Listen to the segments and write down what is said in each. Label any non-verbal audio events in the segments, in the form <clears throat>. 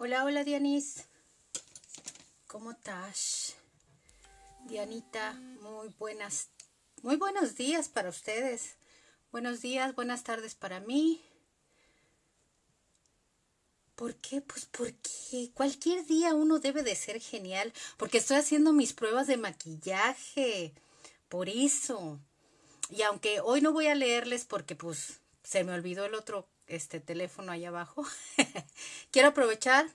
Hola, hola Dianis. ¿Cómo estás? Dianita, muy buenas, muy buenos días para ustedes. Buenos días, buenas tardes para mí. ¿Por qué? Pues porque cualquier día uno debe de ser genial, porque estoy haciendo mis pruebas de maquillaje. Por eso. Y aunque hoy no voy a leerles porque pues se me olvidó el otro este teléfono ahí abajo. <laughs> Quiero aprovechar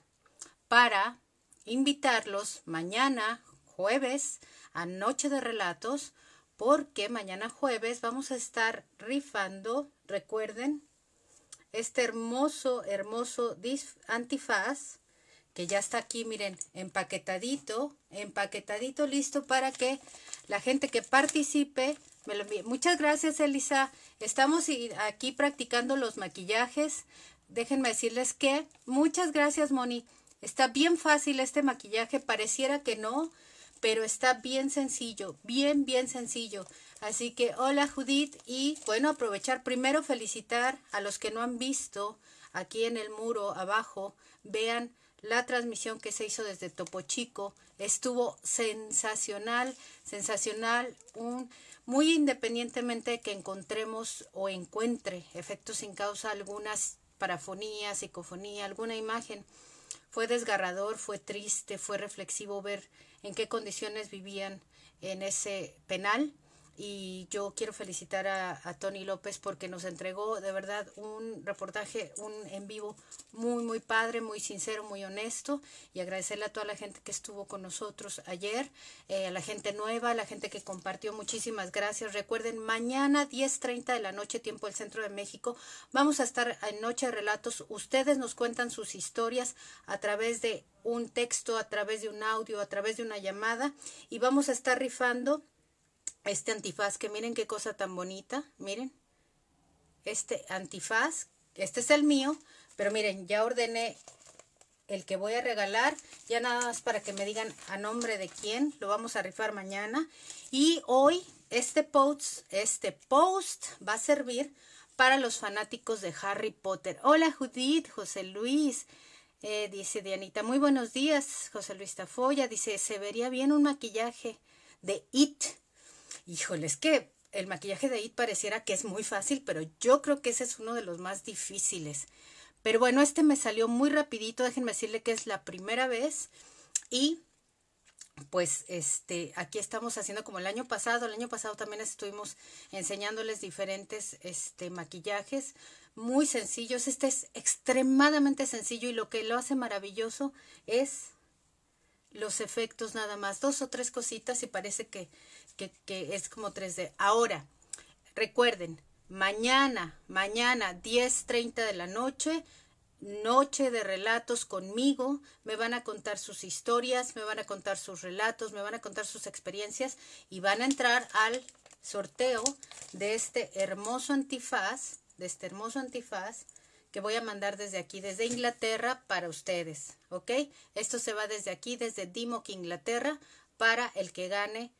para invitarlos mañana jueves a Noche de Relatos porque mañana jueves vamos a estar rifando, recuerden, este hermoso, hermoso antifaz que ya está aquí, miren, empaquetadito, empaquetadito, listo para que la gente que participe me lo Muchas gracias, Elisa. Estamos aquí practicando los maquillajes. Déjenme decirles que muchas gracias, Moni. Está bien fácil este maquillaje, pareciera que no, pero está bien sencillo, bien, bien sencillo. Así que hola Judith y bueno, aprovechar primero felicitar a los que no han visto aquí en el muro abajo, vean la transmisión que se hizo desde Topo Chico. Estuvo sensacional, sensacional, un, muy independientemente de que encontremos o encuentre efectos sin causa algunas parafonías, psicofonía, alguna imagen. Fue desgarrador, fue triste, fue reflexivo ver en qué condiciones vivían en ese penal y yo quiero felicitar a, Tony López porque nos entregó de verdad un reportaje, un en vivo muy, muy padre, muy sincero, muy honesto y agradecerle a toda la gente que estuvo con nosotros ayer, eh, a la gente nueva, a la gente que compartió, muchísimas gracias. Recuerden, mañana 10.30 de la noche, tiempo del Centro de México, vamos a estar en Noche de Relatos. Ustedes nos cuentan sus historias a través de un texto, a través de un audio, a través de una llamada y vamos a estar rifando este antifaz, que miren qué cosa tan bonita, miren, este antifaz, este es el mío, pero miren, ya ordené el que voy a regalar, ya nada más para que me digan a nombre de quién, lo vamos a rifar mañana, y hoy este post, este post va a servir para los fanáticos de Harry Potter. Hola Judith, José Luis, eh, dice Dianita, muy buenos días, José Luis Tafoya, dice, se vería bien un maquillaje de IT, Híjole, es que el maquillaje de IT pareciera que es muy fácil, pero yo creo que ese es uno de los más difíciles. Pero bueno, este me salió muy rapidito, déjenme decirle que es la primera vez y pues este aquí estamos haciendo como el año pasado, el año pasado también estuvimos enseñándoles diferentes este maquillajes muy sencillos. Este es extremadamente sencillo y lo que lo hace maravilloso es los efectos nada más, dos o tres cositas y parece que que, es como 3D. Ahora, recuerden, mañana, mañana 10.30 de la noche, noche de relatos conmigo, me van a contar sus historias, me van a contar sus relatos, me van a contar sus experiencias y van a entrar al sorteo de este hermoso antifaz, de este hermoso antifaz que voy a mandar desde aquí, desde Inglaterra para ustedes, ¿ok? Esto se va desde aquí, desde Dimock, Inglaterra, para el que gane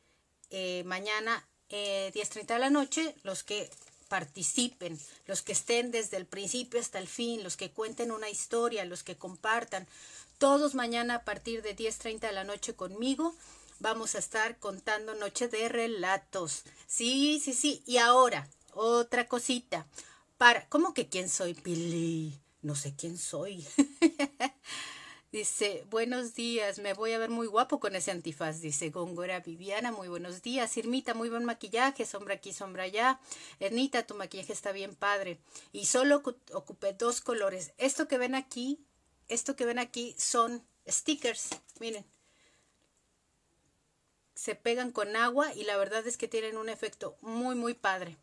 eh, mañana eh, 10.30 de la noche, los que participen, los que estén desde el principio hasta el fin, los que cuenten una historia, los que compartan, todos mañana a partir de 10.30 de la noche conmigo vamos a estar contando noche de relatos. Sí, sí, sí. Y ahora, otra cosita. Para, ¿Cómo que quién soy, Pili? No sé quién soy. <laughs> Dice, buenos días, me voy a ver muy guapo con ese antifaz. Dice, Góngora Viviana, muy buenos días. Irmita, muy buen maquillaje, sombra aquí, sombra allá. Ernita, tu maquillaje está bien padre. Y solo ocupé dos colores. Esto que ven aquí, esto que ven aquí son stickers. Miren, se pegan con agua y la verdad es que tienen un efecto muy, muy padre.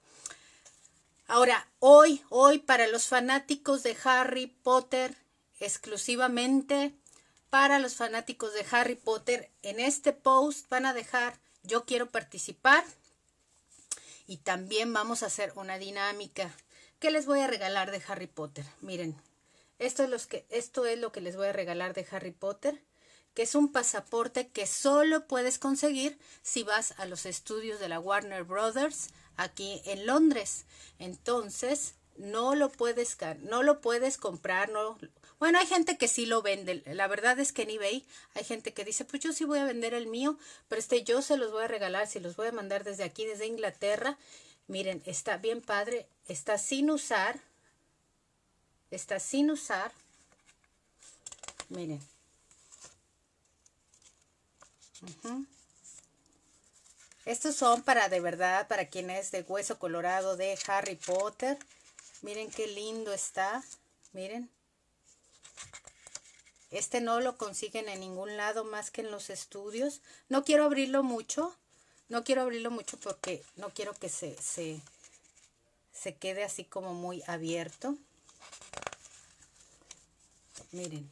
Ahora, hoy, hoy para los fanáticos de Harry Potter exclusivamente para los fanáticos de Harry Potter. En este post van a dejar yo quiero participar y también vamos a hacer una dinámica. ¿Qué les voy a regalar de Harry Potter? Miren, esto es, que, esto es lo que les voy a regalar de Harry Potter, que es un pasaporte que solo puedes conseguir si vas a los estudios de la Warner Brothers aquí en Londres. Entonces, no lo puedes, no lo puedes comprar, no bueno, hay gente que sí lo vende. La verdad es que en eBay hay gente que dice, pues yo sí voy a vender el mío, pero este yo se los voy a regalar, si los voy a mandar desde aquí, desde Inglaterra. Miren, está bien padre, está sin usar, está sin usar. Miren. Estos son para de verdad, para quien es de hueso colorado de Harry Potter. Miren qué lindo está. Miren. Este no lo consiguen en ningún lado más que en los estudios. No quiero abrirlo mucho. No quiero abrirlo mucho porque no quiero que se, quede así como muy abierto. Miren.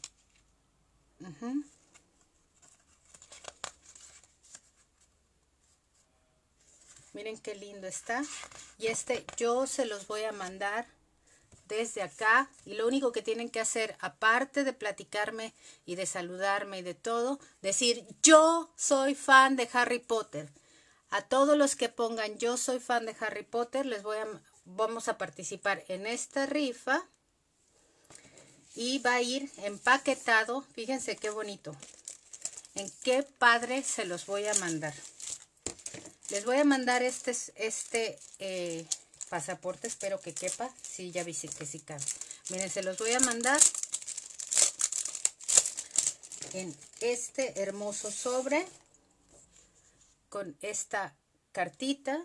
Miren qué lindo está. Y este yo se los voy a mandar desde acá y lo único que tienen que hacer, aparte de platicarme y de saludarme y de todo, decir yo soy fan de Harry Potter. A todos los que pongan yo soy fan de Harry Potter, les voy a, vamos a participar en esta rifa y va a ir empaquetado. Fíjense qué bonito. En qué padre se los voy a mandar. Les voy a mandar este, este eh, pasaporte. Espero que quepa. Sí, ya vi que sí cabe. Miren, se los voy a mandar en este hermoso sobre con esta cartita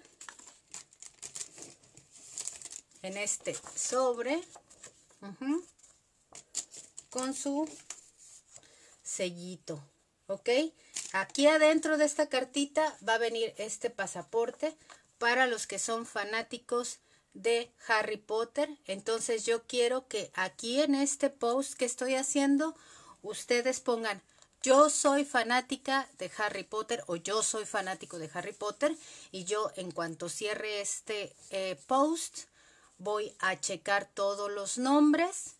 en este sobre con su sellito ok aquí adentro de esta cartita va a venir este pasaporte para los que son fanáticos de Harry Potter. Entonces yo quiero que aquí en este post que estoy haciendo, ustedes pongan, yo soy fanática de Harry Potter o yo soy fanático de Harry Potter y yo en cuanto cierre este eh, post voy a checar todos los nombres,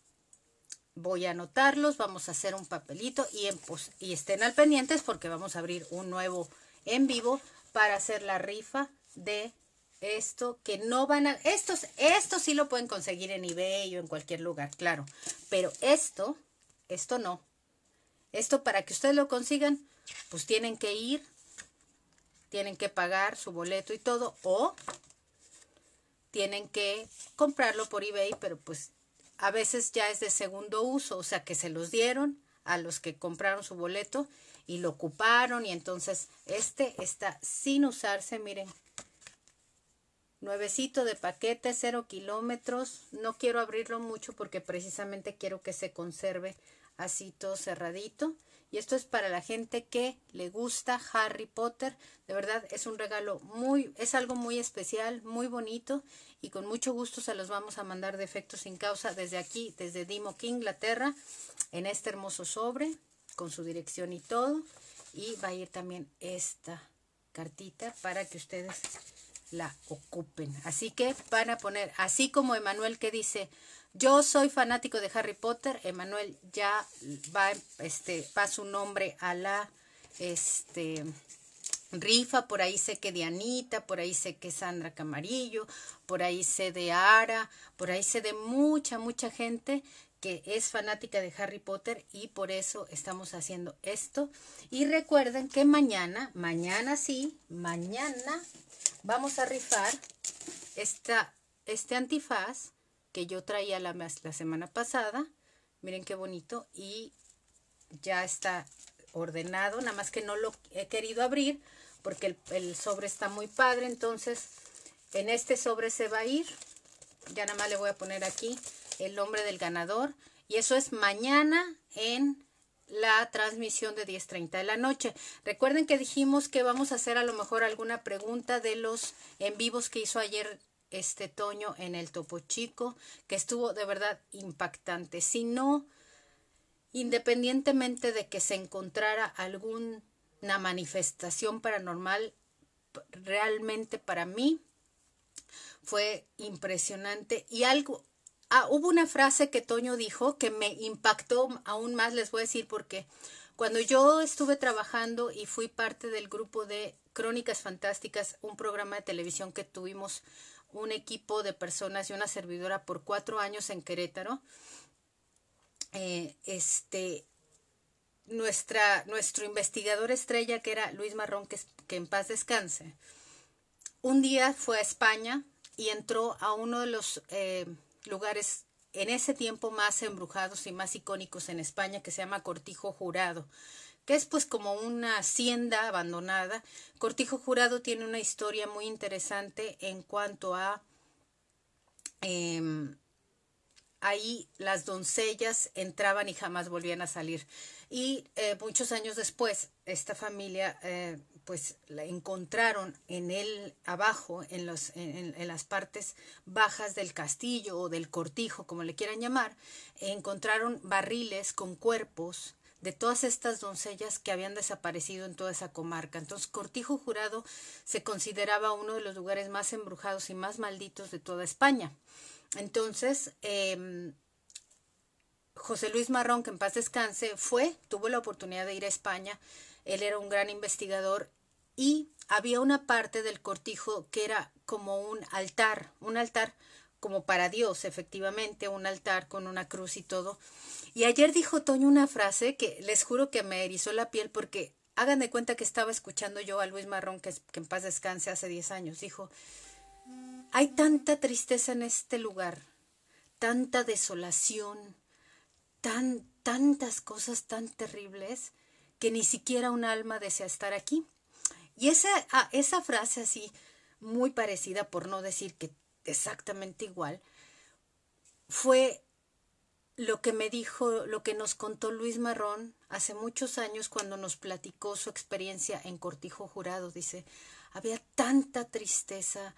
voy a anotarlos, vamos a hacer un papelito y, y estén al pendientes porque vamos a abrir un nuevo en vivo para hacer la rifa de esto que no van a... Estos, estos sí lo pueden conseguir en eBay o en cualquier lugar, claro. Pero esto, esto no. Esto para que ustedes lo consigan, pues tienen que ir, tienen que pagar su boleto y todo, o tienen que comprarlo por eBay, pero pues a veces ya es de segundo uso, o sea que se los dieron a los que compraron su boleto y lo ocuparon y entonces este está sin usarse, miren, Nuevecito de paquete, cero kilómetros. No quiero abrirlo mucho porque precisamente quiero que se conserve así todo cerradito. Y esto es para la gente que le gusta Harry Potter. De verdad es un regalo muy, es algo muy especial, muy bonito. Y con mucho gusto se los vamos a mandar de efecto sin causa desde aquí, desde Dimock, Inglaterra, en este hermoso sobre, con su dirección y todo. Y va a ir también esta cartita para que ustedes la ocupen. Así que van a poner, así como Emanuel que dice, yo soy fanático de Harry Potter, Emanuel ya va, este, pasa su nombre a la este, rifa, por ahí sé que de Anita, por ahí sé que Sandra Camarillo, por ahí sé de Ara, por ahí sé de mucha, mucha gente que es fanática de Harry Potter y por eso estamos haciendo esto. Y recuerden que mañana, mañana sí, mañana vamos a rifar este antifaz que yo traía la, la semana pasada. Miren qué bonito y ya está ordenado, nada más que no lo he querido abrir porque el, el sobre está muy padre, entonces en este sobre se va a ir. Ya nada más le voy a poner aquí el nombre del ganador. Y eso es mañana en la transmisión de 10.30 de la noche. Recuerden que dijimos que vamos a hacer a lo mejor alguna pregunta de los en vivos que hizo ayer este Toño en el Topo Chico, que estuvo de verdad impactante. Si no, independientemente de que se encontrara alguna manifestación paranormal, realmente para mí fue impresionante y algo ah, hubo una frase que Toño dijo que me impactó aún más, les voy a decir por qué. Cuando yo estuve trabajando y fui parte del grupo de Crónicas Fantásticas, un programa de televisión que tuvimos un equipo de personas y una servidora por cuatro años en Querétaro, eh, este, nuestra, nuestro investigador estrella, que era Luis Marrón, que, que, en paz descanse, un día fue a España y entró a uno de los eh, lugares en ese tiempo más embrujados y más icónicos en España que se llama Cortijo Jurado, que es pues como una hacienda abandonada. Cortijo Jurado tiene una historia muy interesante en cuanto a em, ahí las doncellas entraban y jamás volvían a salir. Y eh, muchos años después, esta familia eh, pues la encontraron en el abajo, en, los, en, las partes bajas del castillo o del cortijo, como le quieran llamar, encontraron barriles con cuerpos de todas estas doncellas que habían desaparecido en toda esa comarca. Entonces, Cortijo Jurado se consideraba uno de los lugares más embrujados y más malditos de toda España. Entonces, em, José Luis Marrón, que en paz descanse, fue, tuvo la oportunidad de ir a España. Él era un gran investigador y había una parte del cortijo que era como un altar, un altar como para Dios, efectivamente, un altar con una cruz y todo. Y ayer dijo Toño una frase que les juro que me erizó la piel porque hagan de cuenta que estaba escuchando yo a Luis Marrón, que, en paz descanse hace 10 años, dijo, hay tanta tristeza en este lugar, tanta desolación, tan, tantas cosas tan terribles que ni siquiera un alma desea estar aquí. Y esa, ah, esa frase así, muy parecida, por no decir que exactamente igual, fue lo que me dijo, lo que nos contó Luis Marrón hace muchos años cuando nos platicó su experiencia en Cortijo Jurado. Dice, había tanta tristeza,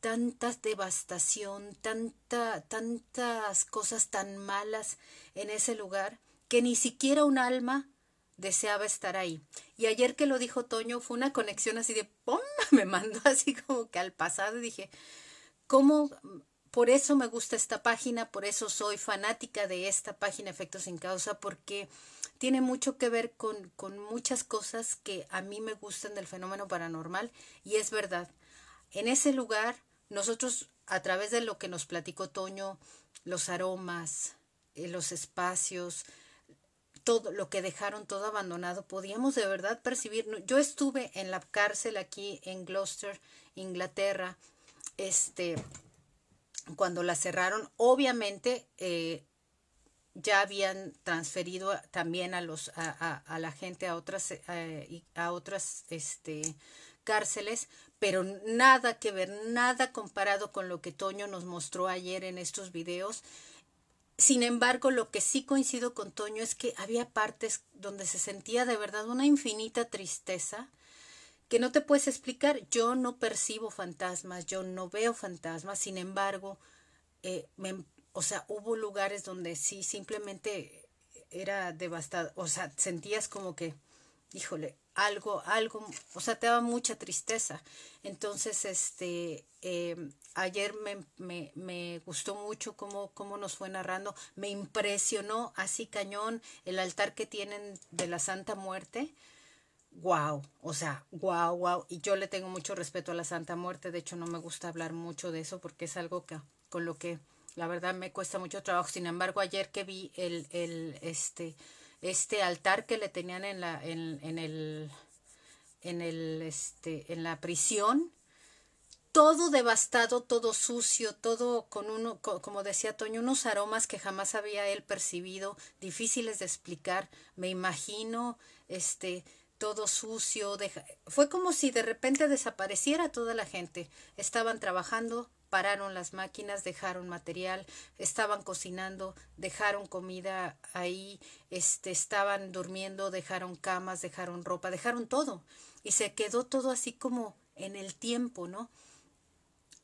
tanta devastación, tanta, tantas cosas tan malas en ese lugar, que ni siquiera un alma deseaba estar ahí. Y ayer que lo dijo Toño, fue una conexión así de ¡pum! <laughs> Me mandó así como que al pasado dije, ¿cómo? Por eso me gusta esta página, por eso soy fanática de esta página Efectos sin Causa, porque tiene mucho que ver con, con muchas cosas que a mí me gustan del fenómeno paranormal y es verdad. En ese lugar, nosotros a través de lo que nos platicó Toño, los aromas, eh, los espacios, todo lo que dejaron todo abandonado, podíamos de verdad percibir. Yo estuve en la cárcel aquí en Gloucester, Inglaterra, este, cuando la cerraron, obviamente eh, ya habían transferido también a los a, la gente a otras eh, a otras este cárceles, pero nada que ver, nada comparado con lo que Toño nos mostró ayer en estos videos sin embargo, lo que sí coincido con Toño es que había partes donde se sentía de verdad una infinita tristeza que no te puedes explicar. Yo no percibo fantasmas, yo no veo fantasmas, sin embargo, eh, em, o sea, hubo lugares donde sí simplemente era devastado, o sea, sentías como que, híjole, algo, algo, o sea, te da mucha tristeza. Entonces, este, eh, ayer me, gustó mucho cómo, cómo nos fue narrando, me impresionó así cañón el altar que tienen de la Santa Muerte. Wow, o sea, wow, wow. Y yo le tengo mucho respeto a la Santa Muerte, de hecho no me gusta hablar mucho de eso porque es algo que, con lo que la verdad me cuesta mucho trabajo. Sin embargo, ayer que vi el, el, este, este altar que le tenían en la, en, el, en el, este, en la prisión, todo devastado, todo sucio, todo con uno, como decía Toño, unos aromas que jamás había él percibido, difíciles de explicar, me imagino, este, todo sucio, fue como si de repente desapareciera toda la gente, estaban trabajando, pararon las máquinas, dejaron material, estaban cocinando, dejaron comida ahí, este, estaban durmiendo, dejaron camas, dejaron ropa, dejaron todo. Y se quedó todo así como en el tiempo, ¿no?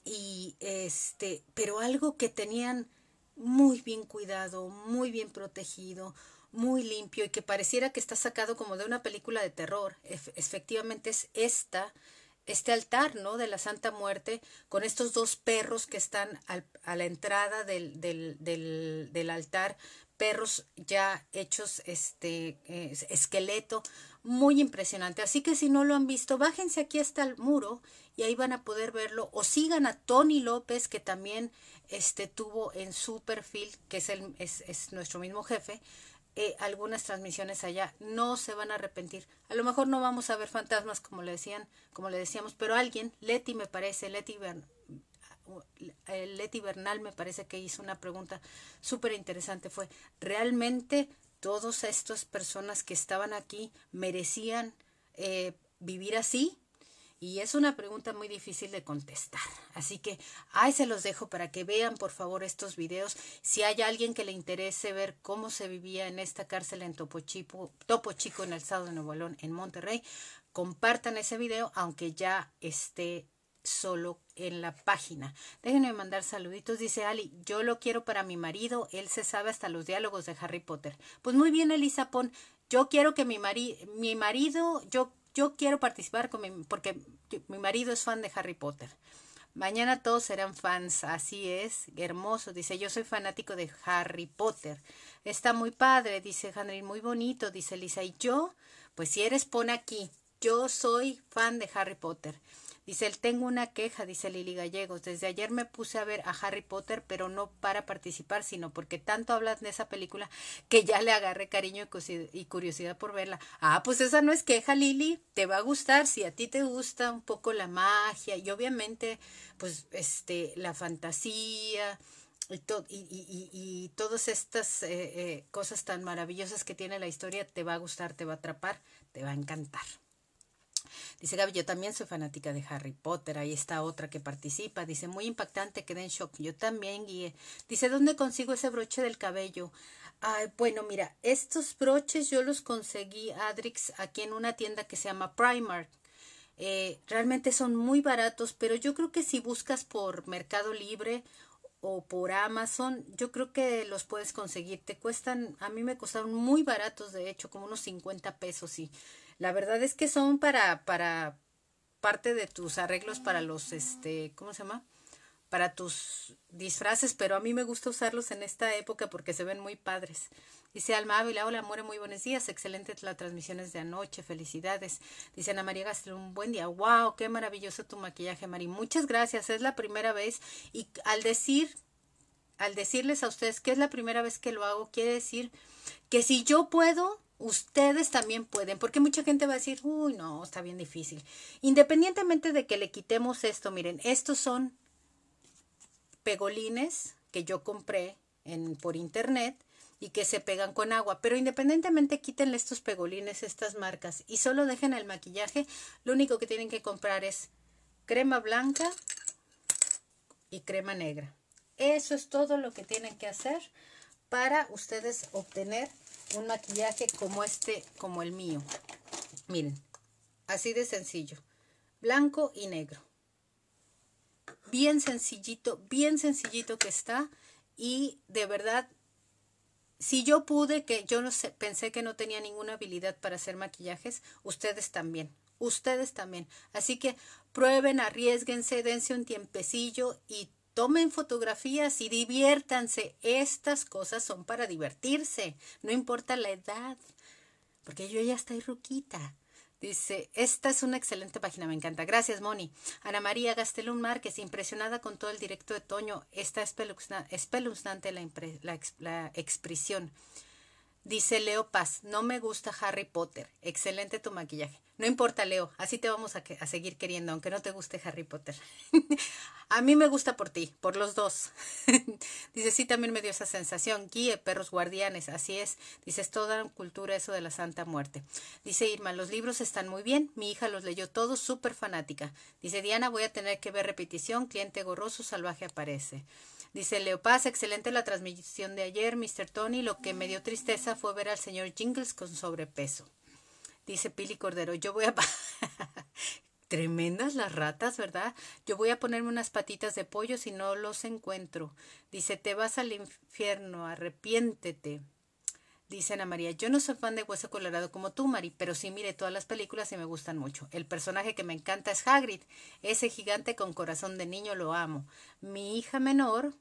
Y este, pero algo que tenían muy bien cuidado, muy bien protegido, muy limpio y que pareciera que está sacado como de una película de terror. Efectivamente es esta este altar, ¿no? De la Santa Muerte, con estos dos perros que están a la entrada del, altar, perros ya hechos, este, esqueleto, muy impresionante. Así que si no lo han visto, bájense aquí hasta el muro y ahí van a poder verlo. O sigan a Tony López, que también este, tuvo en su perfil, que es, el, es nuestro mismo jefe, eh, algunas transmisiones allá. No se van a arrepentir. A lo mejor no vamos a ver fantasmas como le decían, como le decíamos, pero alguien, Leti me parece, Leti, Bern, eh, Bernal me parece que hizo una pregunta súper interesante. Fue, ¿realmente todas estas personas que estaban aquí merecían eh, vivir así? Y es una pregunta muy difícil de contestar. Así que ahí se los dejo para que vean por favor estos videos. Si hay alguien que le interese ver cómo se vivía en esta cárcel en Topo Chico, en el estado de Nuevo León, en Monterrey, compartan ese video, aunque ya esté solo en la página. Déjenme mandar saluditos, dice Ali, yo lo quiero para mi marido, él se sabe hasta los diálogos de Harry Potter. Pues muy bien, Elisa Pon, yo quiero que mi, mi marido, yo yo quiero participar con porque mi marido es fan de Harry Potter. Mañana todos serán fans, así es, hermoso. Dice, yo soy fanático de Harry Potter. Está muy padre, dice Henry, muy bonito, dice Lisa. Y yo, pues si eres, pon aquí. Yo soy fan de Harry Potter. Dice, él tengo una queja, dice Lili Gallegos. Desde ayer me puse a ver a Harry Potter, pero no para participar, sino porque tanto hablas de esa película que ya le agarré cariño y curiosidad por verla. Ah, pues esa no es queja, Lili. Te va a gustar si a ti te gusta un poco la magia y obviamente, pues, este, la fantasía. Y, y, todas estas eh, eh, cosas tan maravillosas que tiene la historia, te va a gustar, te va a atrapar, te va a encantar. Dice Gaby, yo también soy fanática de Harry Potter. Ahí está otra que participa. Dice, muy impactante, quedé en shock. Yo también, guíe. Dice, ¿dónde consigo ese broche del cabello? Ay, bueno, mira, estos broches yo los conseguí, Adrix, aquí en una tienda que se llama Primark. Eh, realmente son muy baratos, pero yo creo que si buscas por Mercado Libre o por Amazon, yo creo que los puedes conseguir. Te cuestan, a mí me costaron muy baratos, de hecho, como unos 50 pesos y la verdad es que son para, para parte de tus arreglos para los, este, ¿cómo se llama? Para tus disfraces, pero a mí me gusta usarlos en esta época porque se ven muy padres. Dice Alma Ávila, hola muere, muy buenos días, excelente las transmisiones de anoche, felicidades. Dice Ana María Gastel, un buen día, wow, qué maravilloso tu maquillaje, Mari, muchas gracias, es la primera vez y al decir, al decirles a ustedes que es la primera vez que lo hago, quiere decir que si yo puedo, ustedes también pueden, porque mucha gente va a decir, uy, no, está bien difícil. Independientemente de que le quitemos esto, miren, estos son pegolines que yo compré en, por internet y que se pegan con agua, pero independientemente quítenle estos pegolines, estas marcas y solo dejen el maquillaje, lo único que tienen que comprar es crema blanca y crema negra. Eso es todo lo que tienen que hacer para ustedes obtener un maquillaje como este, como el mío. Miren, así de sencillo. Blanco y negro. Bien sencillito, bien sencillito que está. Y de verdad, si yo pude, que yo no sé, pensé que no tenía ninguna habilidad para hacer maquillajes, ustedes también. Ustedes también. Así que prueben, arriesguense, dense un tiempecillo y Tomen fotografías y diviértanse. Estas cosas son para divertirse, no importa la edad, porque yo ya estoy ruquita. Dice, esta es una excelente página, me encanta. Gracias, Moni. Ana María Gastelún Márquez, impresionada con todo el directo de Toño. Está espeluznante la, expresión. Dice Leo Paz, no me gusta Harry Potter. Excelente tu maquillaje. No importa, Leo, así te vamos a, seguir queriendo, aunque no te guste Harry Potter. <laughs> a mí me gusta por ti, por los dos. <laughs> Dice, sí, también me dio esa sensación. Guíe, perros guardianes, así es. Dice, es toda cultura eso de la Santa Muerte. Dice Irma, los libros están muy bien. Mi hija los leyó todos, súper fanática. Dice, Diana, voy a tener que ver repetición. Cliente gorroso, salvaje aparece. Dice Leopaz, excelente la transmisión de ayer, Mr. Tony. Lo que me dio tristeza fue ver al señor Jingles con sobrepeso. Dice Pili Cordero, yo voy a... <laughs> Tremendas las ratas, ¿verdad? Yo voy a ponerme unas patitas de pollo si no los encuentro. Dice, te vas al infierno, arrepiéntete. Dice Ana María, yo no soy fan de Hueso Colorado como tú, Mari, pero sí mire todas las películas y me gustan mucho. El personaje que me encanta es Hagrid, ese gigante con corazón de niño lo amo. Mi hija menor,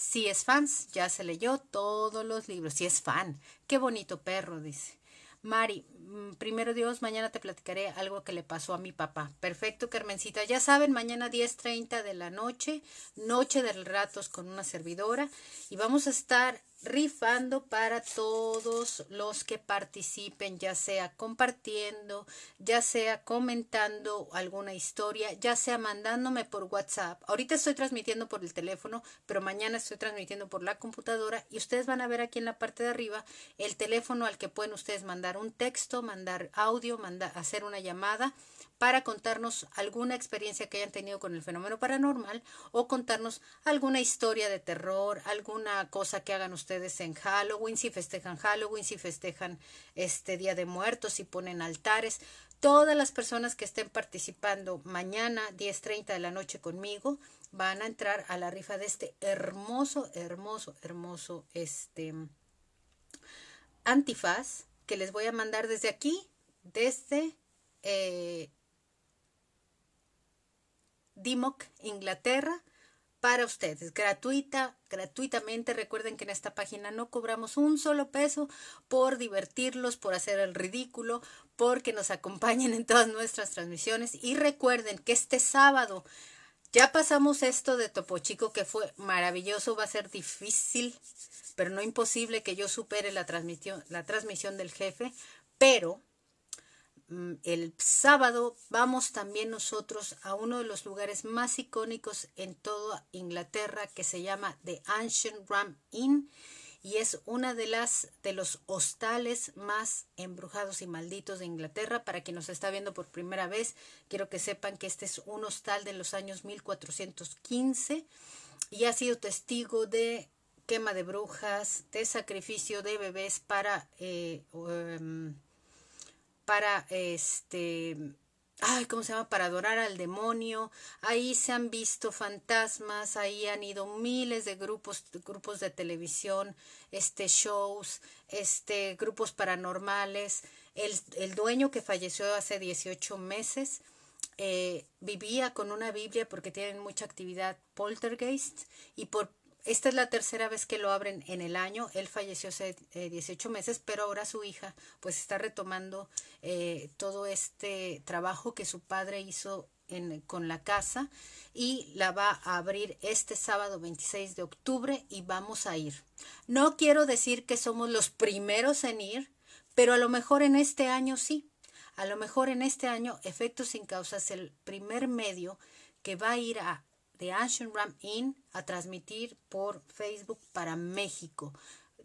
si es fans, ya se leyó todos los libros. Si es fan, qué bonito perro, dice. Mari, mm, primero Dios, mañana te platicaré algo que le pasó a mi papá. Perfecto, Carmencita. Ya saben, mañana 10.30 de la noche, noche de ratos con una servidora. Y vamos a estar rifando para todos los que participen, ya sea compartiendo, ya sea comentando alguna historia, ya sea mandándome por WhatsApp. Ahorita estoy transmitiendo por el teléfono, pero mañana estoy transmitiendo por la computadora y ustedes van a ver aquí en la parte de arriba el teléfono al que pueden ustedes mandar un texto, mandar audio, mandar, hacer una llamada para contarnos alguna experiencia que hayan tenido con el fenómeno paranormal o contarnos alguna historia de terror, alguna cosa que hagan ustedes en Halloween, si festejan Halloween, si festejan este Día de Muertos, si ponen altares. Todas las personas que estén participando mañana 10.30 de la noche conmigo van a entrar a la rifa de este hermoso, hermoso, hermoso este antifaz que les voy a mandar desde aquí, desde eh, DIMOC Inglaterra para ustedes, gratuita, gratuitamente. Recuerden que en esta página no cobramos un solo peso por divertirlos, por hacer el ridículo, porque nos acompañen en todas nuestras transmisiones. Y recuerden que este sábado ya pasamos esto de Topo Chico que fue maravilloso, va a ser difícil, pero no imposible que yo supere la transmisión, la transmisión del jefe, pero Mm, el sábado vamos también nosotros a uno de los lugares más icónicos en toda Inglaterra que se llama The Ancient Ram Inn y es una de las de los hostales más embrujados y malditos de Inglaterra. Para quien nos está viendo por primera vez, quiero que sepan que este es un hostal de los años 1415 y ha sido testigo de quema de brujas, de sacrificio de bebés para eh, em, para este ay, ¿cómo se llama? Para adorar al demonio. Ahí se han visto fantasmas, ahí han ido miles de grupos, grupos de televisión, este shows, este grupos paranormales. El, dueño que falleció hace 18 meses eh, vivía con una Biblia porque tienen mucha actividad poltergeist y por esta es la tercera vez que lo abren en el año. Él falleció hace 18 eh, meses, pero ahora su hija pues está retomando eh, todo este trabajo que su padre hizo con la casa y la va a abrir este sábado 26 de octubre y vamos a ir. No quiero decir que somos los primeros en ir, pero a lo mejor en este año sí. A lo mejor en este año Efectos sin Causas es el primer medio que va a ir a de Ancient Ram In a transmitir por Facebook para México,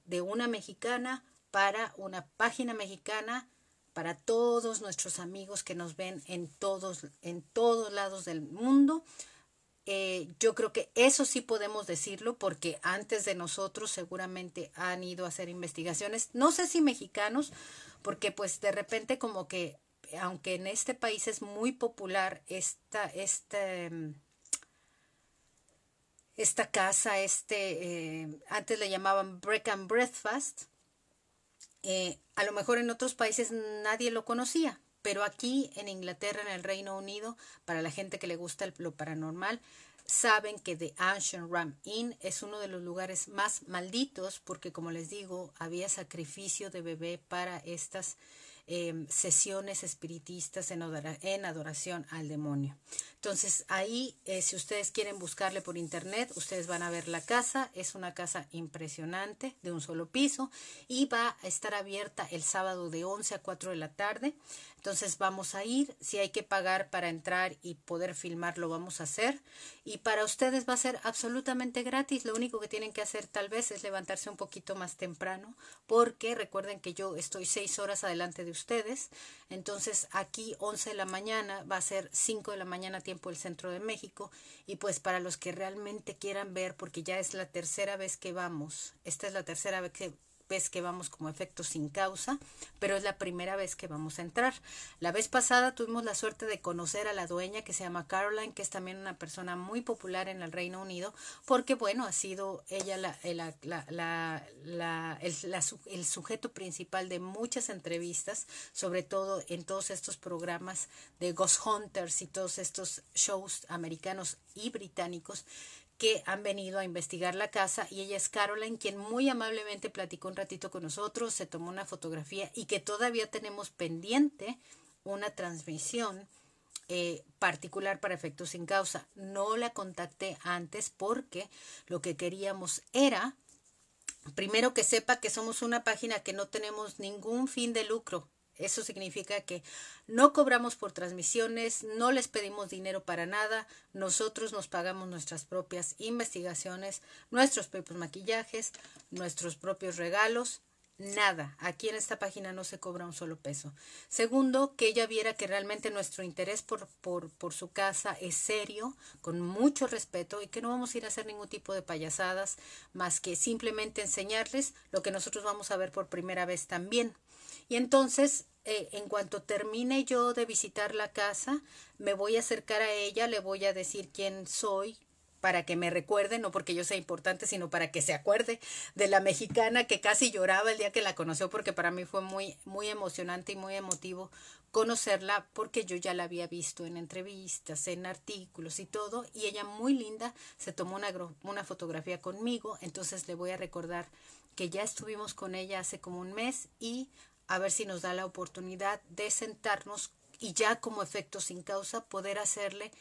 de una mexicana para una página mexicana para todos nuestros amigos que nos ven en todos, en todos lados del mundo. Eh, yo creo que eso sí podemos decirlo porque antes de nosotros seguramente han ido a hacer investigaciones, no sé si mexicanos, porque pues de repente como que, aunque en este país es muy popular esta, este esta casa, este, eh, antes le llamaban Break and Breakfast. Eh, a lo mejor en otros países nadie lo conocía, pero aquí en Inglaterra, en el Reino Unido, para la gente que le gusta lo paranormal, saben que The Ancient Ram Inn es uno de los lugares más malditos porque, como les digo, había sacrificio de bebé para estas Em, sesiones espiritistas en, adoración al demonio. Entonces ahí, eh, si ustedes quieren buscarle por internet, ustedes van a ver la casa. Es una casa impresionante de un solo piso y va a estar abierta el sábado de 11 a 4 de la tarde. Entonces vamos a ir, si hay que pagar para entrar y poder filmar, lo vamos a hacer. Y para ustedes va a ser absolutamente gratis, lo único que tienen que hacer tal vez es levantarse un poquito más temprano, porque recuerden que yo estoy seis horas adelante de ustedes, entonces aquí 11 de la mañana va a ser 5 de la mañana tiempo del centro de México, y pues para los que realmente quieran ver, porque ya es la tercera vez que vamos, esta es la tercera vez que vez que vamos como efecto sin causa, pero es la primera vez que vamos a entrar. La vez pasada tuvimos la suerte de conocer a la dueña que se llama Caroline, que es también una persona muy popular en el Reino Unido, porque bueno, ha sido ella eh, el sujeto principal de muchas entrevistas, sobre todo en todos estos programas de Ghost Hunters y todos estos shows americanos y británicos que han venido a investigar la casa y ella es Caroline, quien muy amablemente platicó un ratito con nosotros, se tomó una fotografía y que todavía tenemos pendiente una transmisión eh, particular para efectos sin causa. No la contacté antes porque lo que queríamos era, primero que sepa que somos una página que no tenemos ningún fin de lucro, eso significa que no cobramos por transmisiones, no les pedimos dinero para nada, nosotros nos pagamos nuestras propias investigaciones, nuestros propios maquillajes, nuestros propios regalos, nada. Aquí en esta página no se cobra un solo peso. Segundo, que ella viera que realmente nuestro interés por, su casa es serio, con mucho respeto y que no vamos a ir a hacer ningún tipo de payasadas más que simplemente enseñarles lo que nosotros vamos a ver por primera vez también. Y entonces, eh, en cuanto termine yo de visitar la casa, me voy a acercar a ella, le voy a decir quién soy, para que me recuerde, no porque yo sea importante, sino para que se acuerde de la mexicana que casi lloraba el día que la conoció, porque para mí fue muy, muy emocionante y muy emotivo conocerla, porque yo ya la había visto en entrevistas, en artículos y todo, y ella muy linda se tomó una, una fotografía conmigo, entonces le voy a recordar que ya estuvimos con ella hace como un mes y a ver si nos da la oportunidad de sentarnos y ya como efecto sin causa poder hacerle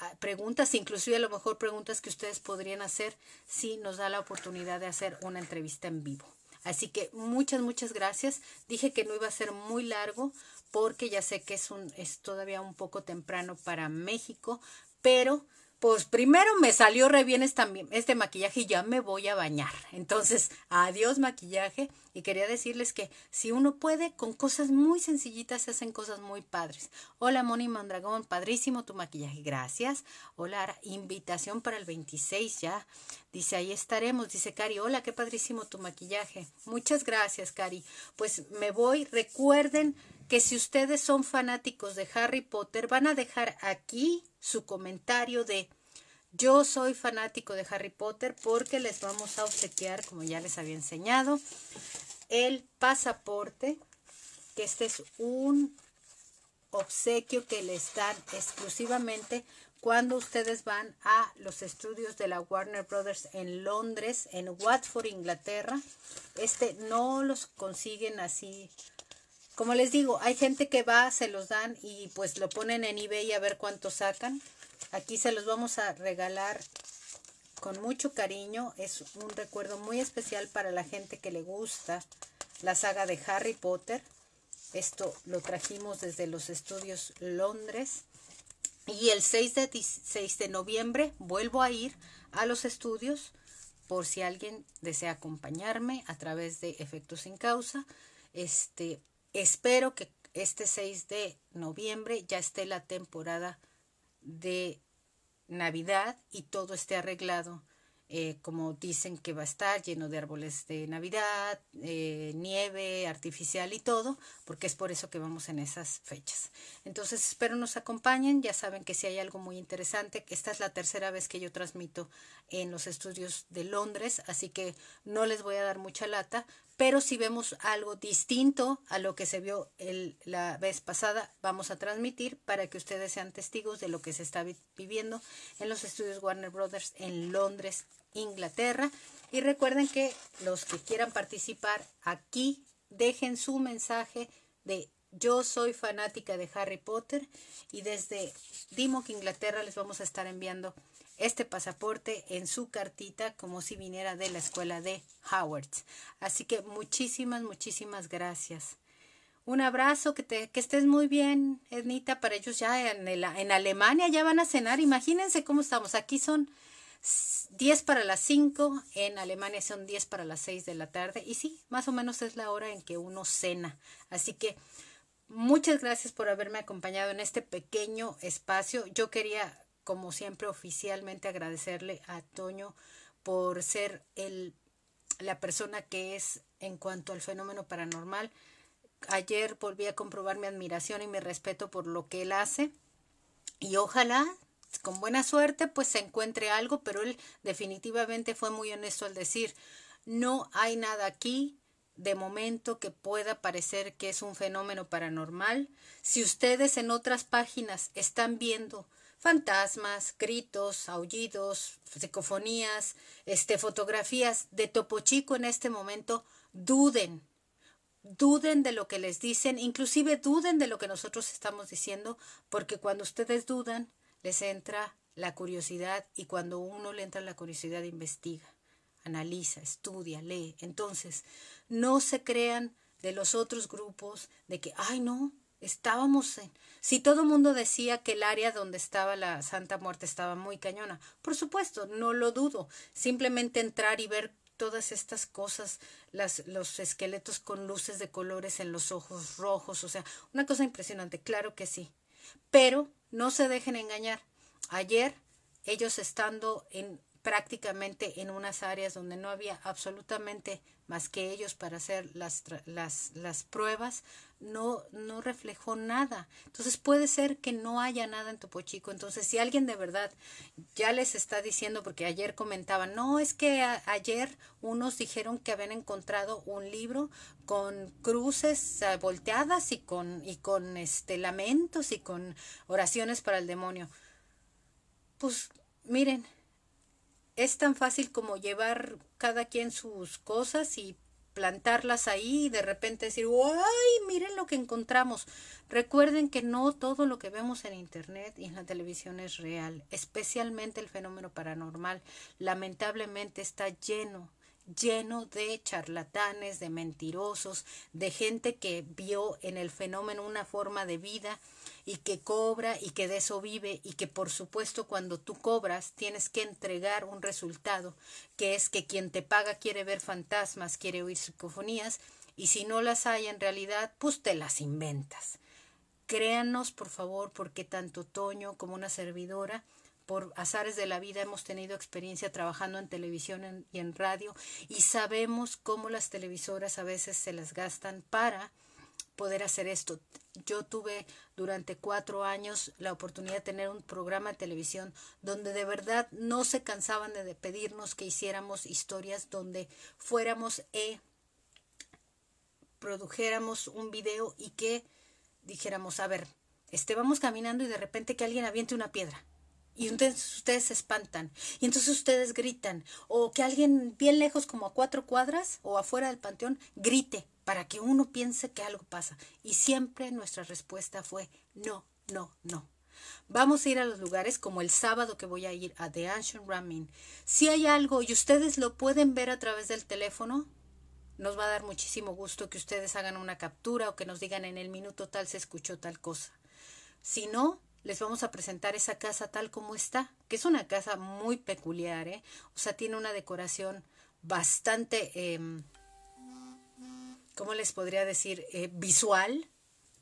ah, preguntas, inclusive a lo mejor preguntas que ustedes podrían hacer si nos da la oportunidad de hacer una entrevista en vivo. Así que muchas, muchas gracias. Dije que no iba a ser muy largo porque ya sé que es, un, es todavía un poco temprano para México, pero pues primero me salió re bien este maquillaje y ya me voy a bañar. Entonces, adiós maquillaje. Y quería decirles que si uno puede, con cosas muy sencillitas se hacen cosas muy padres. Hola Moni Mandragón, padrísimo tu maquillaje, gracias. Hola invitación para el 26 ya. Dice, ahí estaremos. Dice Cari, hola, qué padrísimo tu maquillaje. Muchas gracias, Cari. Pues me voy, recuerden que si ustedes son fanáticos de Harry Potter van a dejar aquí su comentario de yo soy fanático de Harry Potter porque les vamos a obsequiar, como ya les había enseñado, el pasaporte, que este es un obsequio que les dan exclusivamente cuando ustedes van a los estudios de la Warner Brothers en Londres, en Watford, Inglaterra. Este no los consiguen así como les digo, hay gente que va, se los dan y pues lo ponen en eBay a ver cuánto sacan. Aquí se los vamos a regalar con mucho cariño. Es un recuerdo muy especial para la gente que le gusta la saga de Harry Potter. Esto lo trajimos desde los estudios Londres. Y el 6 de, noviembre vuelvo a ir a los estudios por si alguien desea acompañarme a través de Efectos sin Causa. Este, Espero que este 6 de noviembre ya esté la temporada de Navidad y todo esté arreglado. Eh, como dicen que va a estar lleno de árboles de Navidad, eh, nieve artificial y todo, porque es por eso que vamos en esas fechas. Entonces espero nos acompañen, ya saben que si hay algo muy interesante, que esta es la tercera vez que yo transmito en los estudios de Londres, así que no les voy a dar mucha lata, pero si vemos algo distinto a lo que se vio la vez pasada, vamos a transmitir para que ustedes sean testigos de lo que se está viviendo en los estudios Warner Brothers en Londres, Inglaterra. Y recuerden que los que quieran participar aquí, dejen su mensaje de yo soy fanática de Harry Potter y desde Dimock, Inglaterra, les vamos a estar enviando este pasaporte en su cartita como si viniera de la escuela de Howard. Así que muchísimas, muchísimas gracias. Un abrazo, que, te, estés muy bien, Ednita. Para ellos ya en, el, en Alemania ya van a cenar. Imagínense cómo estamos. Aquí son 10 para las 5, en Alemania son 10 para las 6 de la tarde. Y sí, más o menos es la hora en que uno cena. Así que muchas gracias por haberme acompañado en este pequeño espacio. Yo quería como siempre, oficialmente agradecerle a Toño por ser el, la persona que es en cuanto al fenómeno paranormal. Ayer volví a comprobar mi admiración y mi respeto por lo que él hace y ojalá con buena suerte pues se encuentre algo, pero él definitivamente fue muy honesto al decir, no hay nada aquí de momento que pueda parecer que es un fenómeno paranormal. Si ustedes en otras páginas están viendo fantasmas, gritos, aullidos, psicofonías, este, fotografías de Topo Chico en este momento, duden, duden de lo que les dicen, inclusive duden de lo que nosotros estamos diciendo, porque cuando ustedes dudan, les entra la curiosidad y cuando uno le entra la curiosidad, investiga, analiza, estudia, lee. Entonces, no se crean de los otros grupos de que, ay no, estábamos en, si todo el mundo decía que el área donde estaba la Santa Muerte estaba muy cañona, por supuesto, no lo dudo. Simplemente entrar y ver todas estas cosas, las, los esqueletos con luces de colores en los ojos rojos, o sea, una cosa impresionante, claro que sí. Pero no se dejen engañar. Ayer, ellos estando en prácticamente en unas áreas donde no había absolutamente más que ellos para hacer las, las pruebas, no, no reflejó nada. Entonces puede ser que no haya nada en Topo Chico. Entonces si alguien de verdad ya les está diciendo, porque ayer comentaban, no, es que ayer unos dijeron que habían encontrado un libro con cruces ah, volteadas y con, y con este, lamentos y con oraciones para el demonio. Pues miren, es tan fácil como llevar cada quien sus cosas y plantarlas ahí y de repente decir, ¡ay! Miren lo que encontramos. Recuerden que no todo lo que vemos en Internet y en la televisión es real, especialmente el fenómeno paranormal. Lamentablemente está lleno lleno de charlatanes, de mentirosos, de gente que vio en el fenómeno una forma de vida y que cobra y que de eso vive y que por supuesto cuando tú cobras tienes que entregar un resultado, que es que quien te paga quiere ver fantasmas, quiere oír psicofonías y si no las hay en realidad, pues te las inventas. Créanos, por favor, porque tanto Toño como una servidora por azares de la vida hemos tenido experiencia trabajando en televisión y en radio y sabemos cómo las televisoras a veces se las gastan para poder hacer esto. Yo tuve durante cuatro años la oportunidad de tener un programa de televisión donde de verdad no se cansaban de pedirnos que hiciéramos historias donde fuéramos e produjéramos un video y que dijéramos, a ver, este, vamos caminando y de repente que alguien aviente una piedra y entonces ustedes se espantan. Y entonces ustedes gritan. O que alguien bien lejos, como a cuatro cuadras o afuera del panteón, grite para que uno piense que algo pasa. Y siempre nuestra respuesta fue no, no, no. Vamos a ir a los lugares como el sábado que voy a ir a The Ancient Ramin. Si hay algo y ustedes lo pueden ver a través del teléfono, nos va a dar muchísimo gusto que ustedes hagan una captura o que nos digan en el minuto tal se escuchó tal cosa. Si no, les vamos a presentar esa casa tal como está, que es una casa muy peculiar, ¿eh? o sea, tiene una decoración bastante, em, ¿cómo les podría decir? Eh, visual.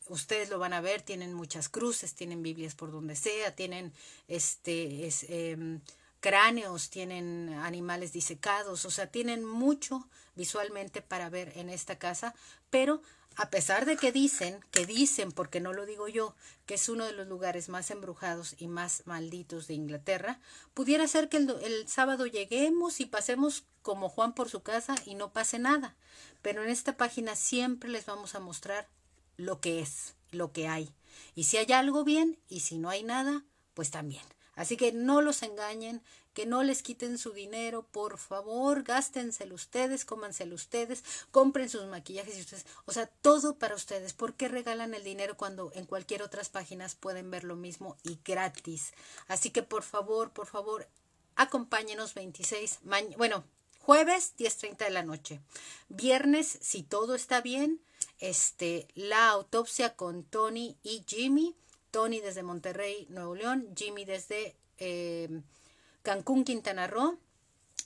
Ustedes lo van a ver, tienen muchas cruces, tienen Biblias por donde sea, tienen este, em, cráneos, tienen animales disecados, o sea, tienen mucho visualmente para ver en esta casa, pero a pesar de que dicen, que dicen, porque no lo digo yo, que es uno de los lugares más embrujados y más malditos de Inglaterra, pudiera ser que el, sábado lleguemos y pasemos como Juan por su casa y no pase nada. Pero en esta página siempre les vamos a mostrar lo que es, lo que hay. Y si hay algo bien y si no hay nada, pues también. Así que no los engañen, que no les quiten su dinero, por favor, gástenselo ustedes, cómanselo ustedes, compren sus maquillajes y ustedes, o sea, todo para ustedes. ¿Por qué regalan el dinero cuando en cualquier otras páginas pueden ver lo mismo y gratis? Así que por favor, por favor, acompáñenos 26, bueno, jueves 10.30 de la noche. Viernes, si todo está bien, este, la autopsia con Tony y Jimmy. Tony desde Monterrey, Nuevo León, Jimmy desde eh, Cancún, Quintana Roo.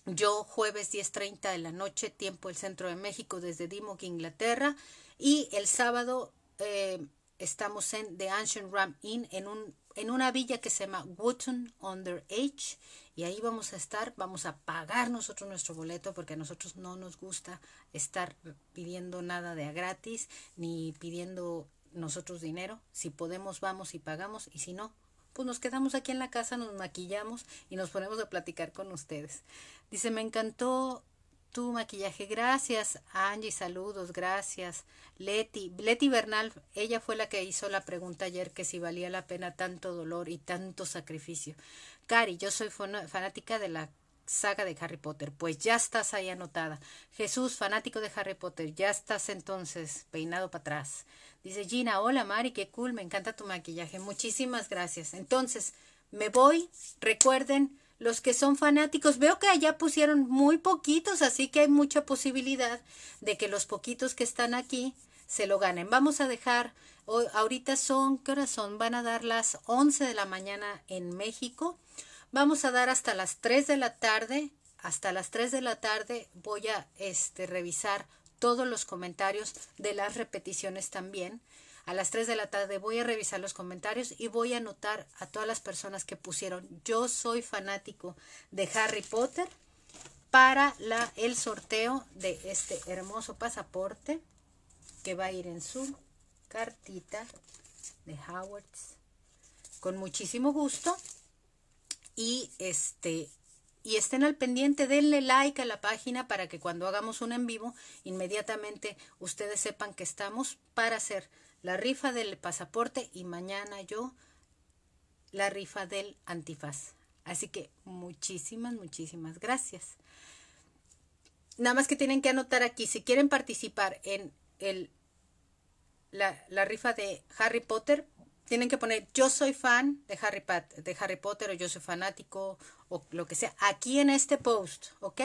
Yo jueves 10.30 de la noche, tiempo el centro de México desde Dimock, Inglaterra. Y el sábado eh, estamos en The Ancient Ram Inn, en, un, en una villa que se llama Wotton Under Edge. Y ahí vamos a estar, vamos a pagar nosotros nuestro boleto porque a nosotros no nos gusta estar pidiendo nada de a gratis ni pidiendo nosotros dinero. Si podemos, vamos y pagamos. Y si no, pues nos quedamos aquí en la casa, nos maquillamos y nos ponemos a platicar con ustedes. Dice, me encantó tu maquillaje. Gracias, Angie, saludos, gracias. Leti, Leti Bernal, ella fue la que hizo la pregunta ayer que si valía la pena tanto dolor y tanto sacrificio. Cari, yo soy fanática de la saga de Harry Potter, pues ya estás ahí anotada. Jesús, fanático de Harry Potter, ya estás entonces peinado para atrás. Dice Gina, hola Mari, qué cool, me encanta tu maquillaje. Muchísimas gracias. Entonces, me voy. Recuerden, los que son fanáticos, veo que allá pusieron muy poquitos, así que hay mucha posibilidad de que los poquitos que están aquí se lo ganen. Vamos a dejar, ahorita son, ¿qué horas son? Van a dar las 11 de la mañana en México. Vamos a dar hasta las 3 de la tarde. Hasta las 3 de la tarde voy a este, revisar todos los comentarios de las repeticiones también. A las 3 de la tarde voy a revisar los comentarios y voy a anotar a todas las personas que pusieron yo soy fanático de Harry Potter para el sorteo de este hermoso pasaporte que va a ir en su cartita de Howards con muchísimo gusto y este y estén al pendiente, denle like a la página para que cuando hagamos un en vivo, inmediatamente ustedes sepan que estamos para hacer la rifa del pasaporte y mañana yo la rifa del antifaz. Así que muchísimas, muchísimas gracias. Nada más que tienen que anotar aquí, si quieren participar en el, la, la rifa de Harry Potter, tienen que poner yo soy fan de Harry, de Harry Potter o yo soy fanático o lo que sea. Aquí en este post, ¿ok?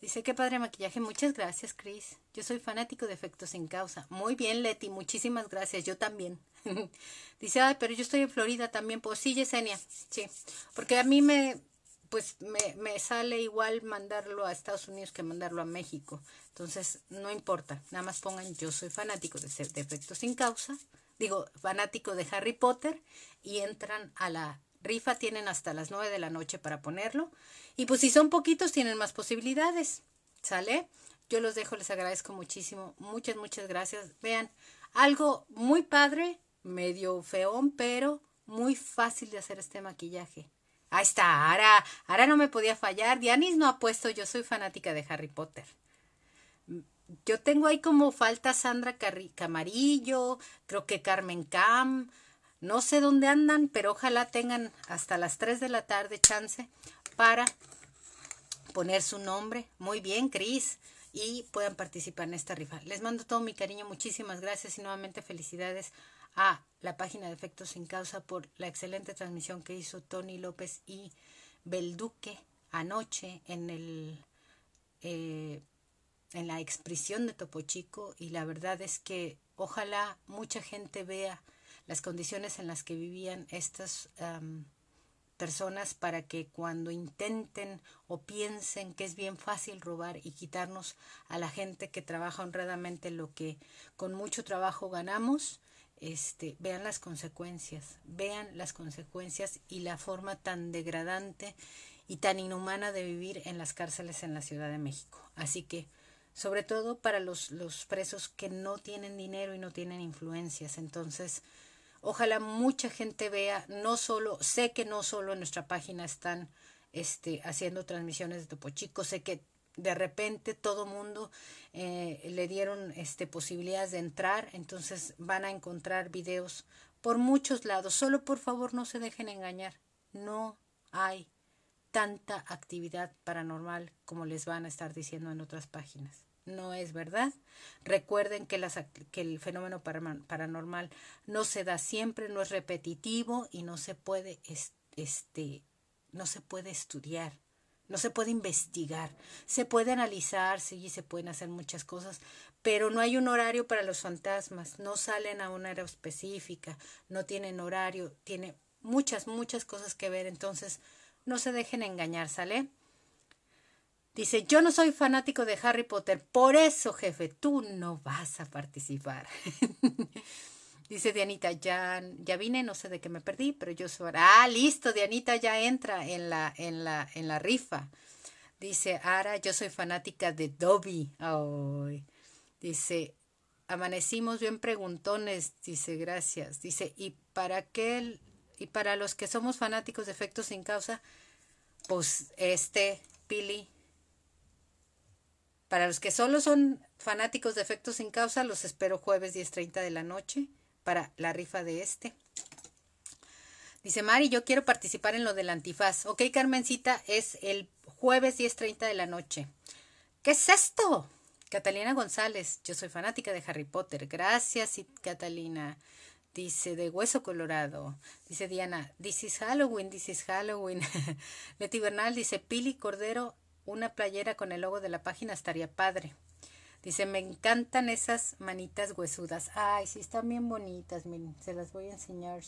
Dice, qué padre maquillaje. Muchas gracias, Chris. Yo soy fanático de efectos sin causa. Muy bien, Leti. Muchísimas gracias. Yo también. <laughs> Dice, ay, pero yo estoy en Florida también. Pues sí, Yesenia. Sí. Porque a mí me, pues me, sale igual mandarlo a Estados Unidos que mandarlo a México. Entonces, no importa. Nada más pongan, yo soy fanático de, de efectos sin causa digo, fanático de Harry Potter y entran a la rifa, tienen hasta las 9 de la noche para ponerlo. Y pues si son poquitos, tienen más posibilidades. ¿Sale? Yo los dejo, les agradezco muchísimo. Muchas, muchas gracias. Vean, algo muy padre, medio feón, pero muy fácil de hacer este maquillaje. Ahí está, ahora, ahora no me podía fallar. Dianis no ha puesto, yo soy fanática de Harry Potter yo tengo ahí como falta Sandra Camarillo, creo que Carmen Cam, no sé dónde andan, pero ojalá tengan hasta las 3 de la tarde chance para poner su nombre. Muy bien, Cris. Y puedan participar en esta rifa. Les mando todo mi cariño, muchísimas gracias y nuevamente felicidades a la página de Efectos Sin Causa por la excelente transmisión que hizo Tony López y Belduque anoche en el eh, en la expresión de Topo Chico y la verdad es que ojalá mucha gente vea las condiciones en las que vivían estas personas para que cuando intenten o piensen que es bien fácil robar y quitarnos a la gente que trabaja honradamente lo que con mucho trabajo ganamos, este, vean las consecuencias, vean las consecuencias y la forma tan degradante y tan inhumana de vivir en las cárceles en la Ciudad de México. Así que sobre todo para los, presos que no tienen dinero y no tienen influencias. Entonces, ojalá mucha gente vea, no solo, sé que no solo en nuestra página están este, haciendo transmisiones de Topo Chico, sé que de repente todo mundo eh, le dieron este, posibilidades de entrar, entonces van a encontrar videos por muchos lados. Solo por favor no se dejen engañar, no hay tanta actividad paranormal como les van a estar diciendo en otras páginas. No es verdad. Recuerden que, las, que el fenómeno paranormal no se da siempre, no es repetitivo y no se puede, este, no se puede estudiar. No se puede investigar, se puede analizar, sí, y se pueden hacer muchas cosas, pero no hay un horario para los fantasmas, no salen a una era específica, no tienen horario, tiene muchas, muchas cosas que ver. Entonces, no se dejen engañar, ¿sale? Dice, yo no soy fanático de Harry Potter, por eso, jefe, tú no vas a participar. <laughs> Dice Dianita, ya, ya vine, no sé de qué me perdí, pero yo soy... Ah, listo, Dianita ya entra en la, en la, en la rifa. Dice Ara, yo soy fanática de Dobby. ay Dice, amanecimos bien preguntones, dice, gracias. Dice, ¿y para qué y para los que somos fanáticos de efectos sin causa, pues este Pili. Para los que solo son fanáticos de efectos sin causa, los espero jueves 10.30 de la noche para la rifa de este. Dice Mari, yo quiero participar en lo del antifaz. Ok, Carmencita, es el jueves 10.30 de la noche. ¿Qué es esto? Catalina González, yo soy fanática de Harry Potter. Gracias, Catalina. Dice, de Hueso Colorado. Dice Diana, dice Halloween, dice Halloween. <laughs> Leti Bernal dice, Pili Cordero, una playera con el logo de la página estaría padre. Dice, me encantan esas manitas huesudas. Ay, sí, están bien bonitas, miren, se las voy a enseñar.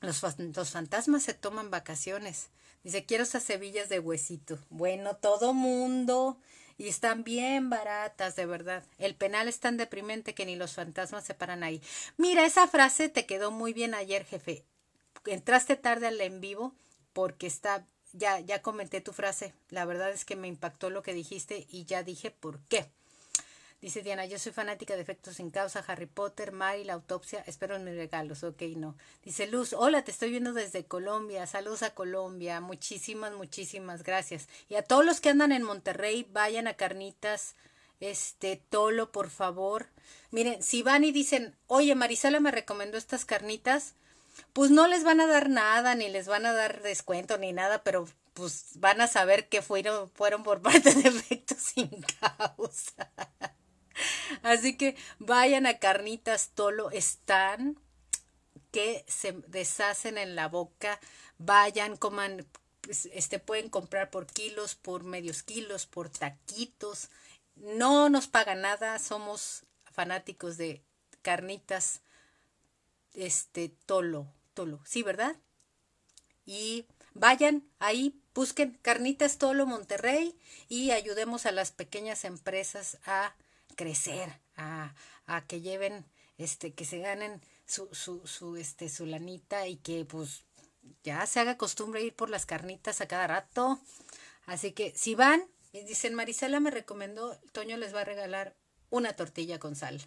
Los, los fantasmas se toman vacaciones. Dice, quiero esas cebillas de huesito. Bueno, todo mundo y están bien baratas, de verdad. El penal es tan deprimente que ni los fantasmas se paran ahí. Mira, esa frase te quedó muy bien ayer, jefe. Entraste tarde al en vivo porque está ya ya comenté tu frase. La verdad es que me impactó lo que dijiste y ya dije por qué. Dice Diana, yo soy fanática de efectos sin causa, Harry Potter, Mary, la autopsia, espero mis regalos, ok, no. Dice Luz, hola, te estoy viendo desde Colombia, saludos a Colombia, muchísimas, muchísimas gracias. Y a todos los que andan en Monterrey, vayan a Carnitas, este, Tolo, por favor. Miren, si van y dicen, oye, Marisela me recomendó estas carnitas, pues no les van a dar nada, ni les van a dar descuento, ni nada, pero pues van a saber que fueron, fueron por <laughs> parte de efectos sin causa. Así que vayan a Carnitas Tolo, están que se deshacen en la boca, vayan, coman, pues, este, pueden comprar por kilos, por medios kilos, por taquitos. No nos pagan nada, somos fanáticos de carnitas, este, tolo, tolo, sí, ¿verdad? Y vayan ahí, busquen carnitas tolo Monterrey y ayudemos a las pequeñas empresas a crecer, a, que lleven, este, que se ganen su, su, su, este, su lanita y que pues ya se haga costumbre ir por las carnitas a cada rato. Así que si van, dicen, Marisela me recomendó, Toño les va a regalar una tortilla con sal.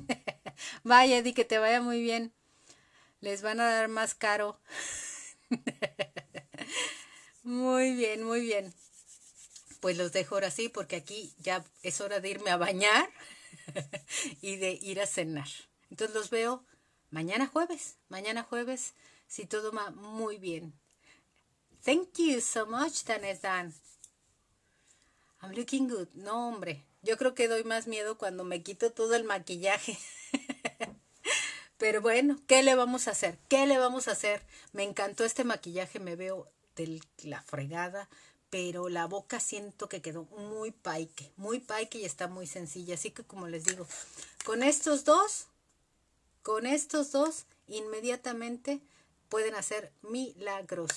<laughs> Vaya, di que te vaya muy bien. Les van a dar más caro. <laughs> muy bien, muy bien pues los dejo ahora sí porque aquí ya es hora de irme a bañar <laughs> y de ir a cenar. Entonces los veo mañana jueves, mañana jueves, si todo va muy bien. Thank you so much, Dan. I'm looking good. No, hombre, yo creo que doy más miedo cuando me quito todo el maquillaje. <laughs> Pero bueno, ¿qué le vamos a hacer? ¿Qué le vamos a hacer? Me encantó este maquillaje, me veo de la fregada, pero la boca siento que quedó muy paike, muy paike y está muy sencilla. Así que como les digo, con estos dos, con estos dos, inmediatamente pueden hacer milagros.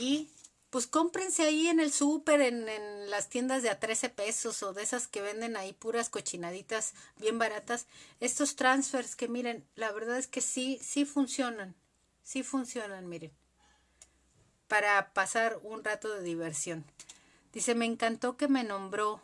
Y pues cómprense ahí en el súper, en, en, las tiendas de a 13 pesos o de esas que venden ahí puras cochinaditas bien baratas. Estos transfers que miren, la verdad es que sí, sí funcionan, sí funcionan, miren para pasar un rato de diversión. Dice, me encantó que me nombró.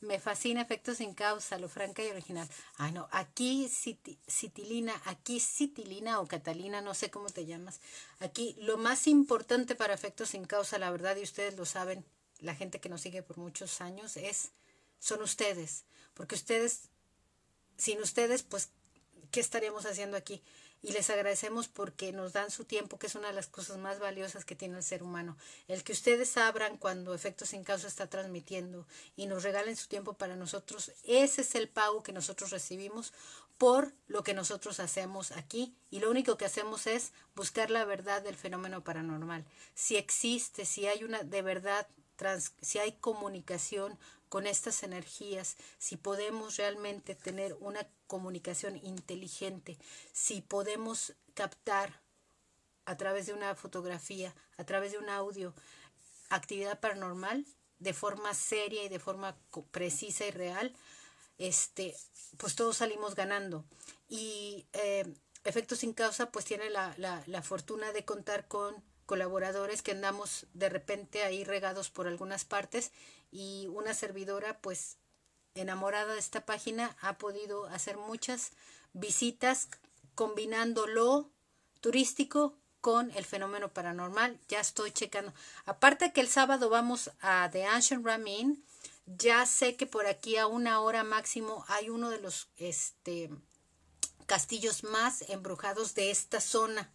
Me fascina efectos sin causa, lo franca y original. Ah, no, aquí Citilina, aquí Citilina o Catalina, no sé cómo te llamas. Aquí lo más importante para efectos sin causa, la verdad, y ustedes lo saben, la gente que nos sigue por muchos años, es, son ustedes. Porque ustedes, sin ustedes, pues, ¿qué estaríamos haciendo aquí? y les agradecemos porque nos dan su tiempo, que es una de las cosas más valiosas que tiene el ser humano. El que ustedes abran cuando Efectos sin Causa está transmitiendo y nos regalen su tiempo para nosotros, ese es el pago que nosotros recibimos por lo que nosotros hacemos aquí y lo único que hacemos es buscar la verdad del fenómeno paranormal. Si existe, si hay una de verdad, si hay comunicación con estas energías, si podemos realmente tener una comunicación inteligente, si podemos captar a través de una fotografía, a través de un audio, actividad paranormal de forma seria y de forma precisa y real, este, pues todos salimos ganando. Y eh, Efectos sin causa pues tiene la fortuna de contar con colaboradores que andamos de repente ahí regados por algunas partes y una servidora pues enamorada de esta página ha podido hacer muchas visitas combinando lo turístico con el fenómeno paranormal. Ya estoy checando. Aparte que el sábado vamos a The Ancient Ramin, ya sé que por aquí a una hora máximo hay uno de los este, castillos más embrujados de esta zona.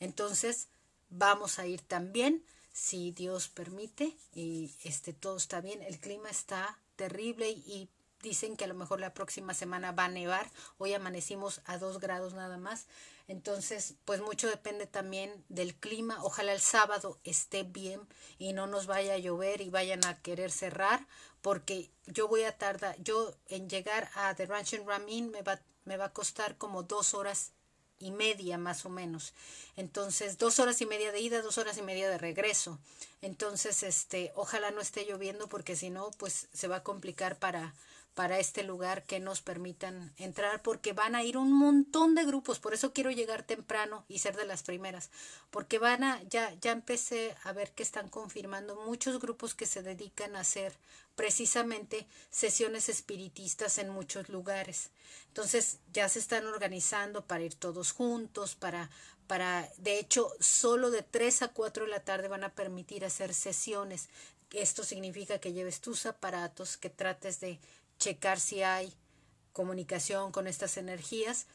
Entonces, vamos a ir también, si Dios permite, y este todo está bien, el clima está terrible y dicen que a lo mejor la próxima semana va a nevar. Hoy amanecimos a dos grados nada más. Entonces, pues mucho depende también del clima. Ojalá el sábado esté bien y no nos vaya a llover y vayan a querer cerrar porque yo voy a tardar, yo en llegar a The Ranch and Ramin me va, me va a costar como dos horas y media más o menos. Entonces, dos horas y media de ida, dos horas y media de regreso. Entonces, este, ojalá no esté lloviendo porque si no, pues se va a complicar para, para este lugar que nos permitan entrar porque van a ir un montón de grupos, por eso quiero llegar temprano y ser de las primeras, porque van a ya ya empecé a ver que están confirmando muchos grupos que se dedican a hacer precisamente sesiones espiritistas en muchos lugares. Entonces, ya se están organizando para ir todos juntos, para para de hecho, solo de 3 a 4 de la tarde van a permitir hacer sesiones. Esto significa que lleves tus aparatos, que trates de checar si hay comunicación con estas energías,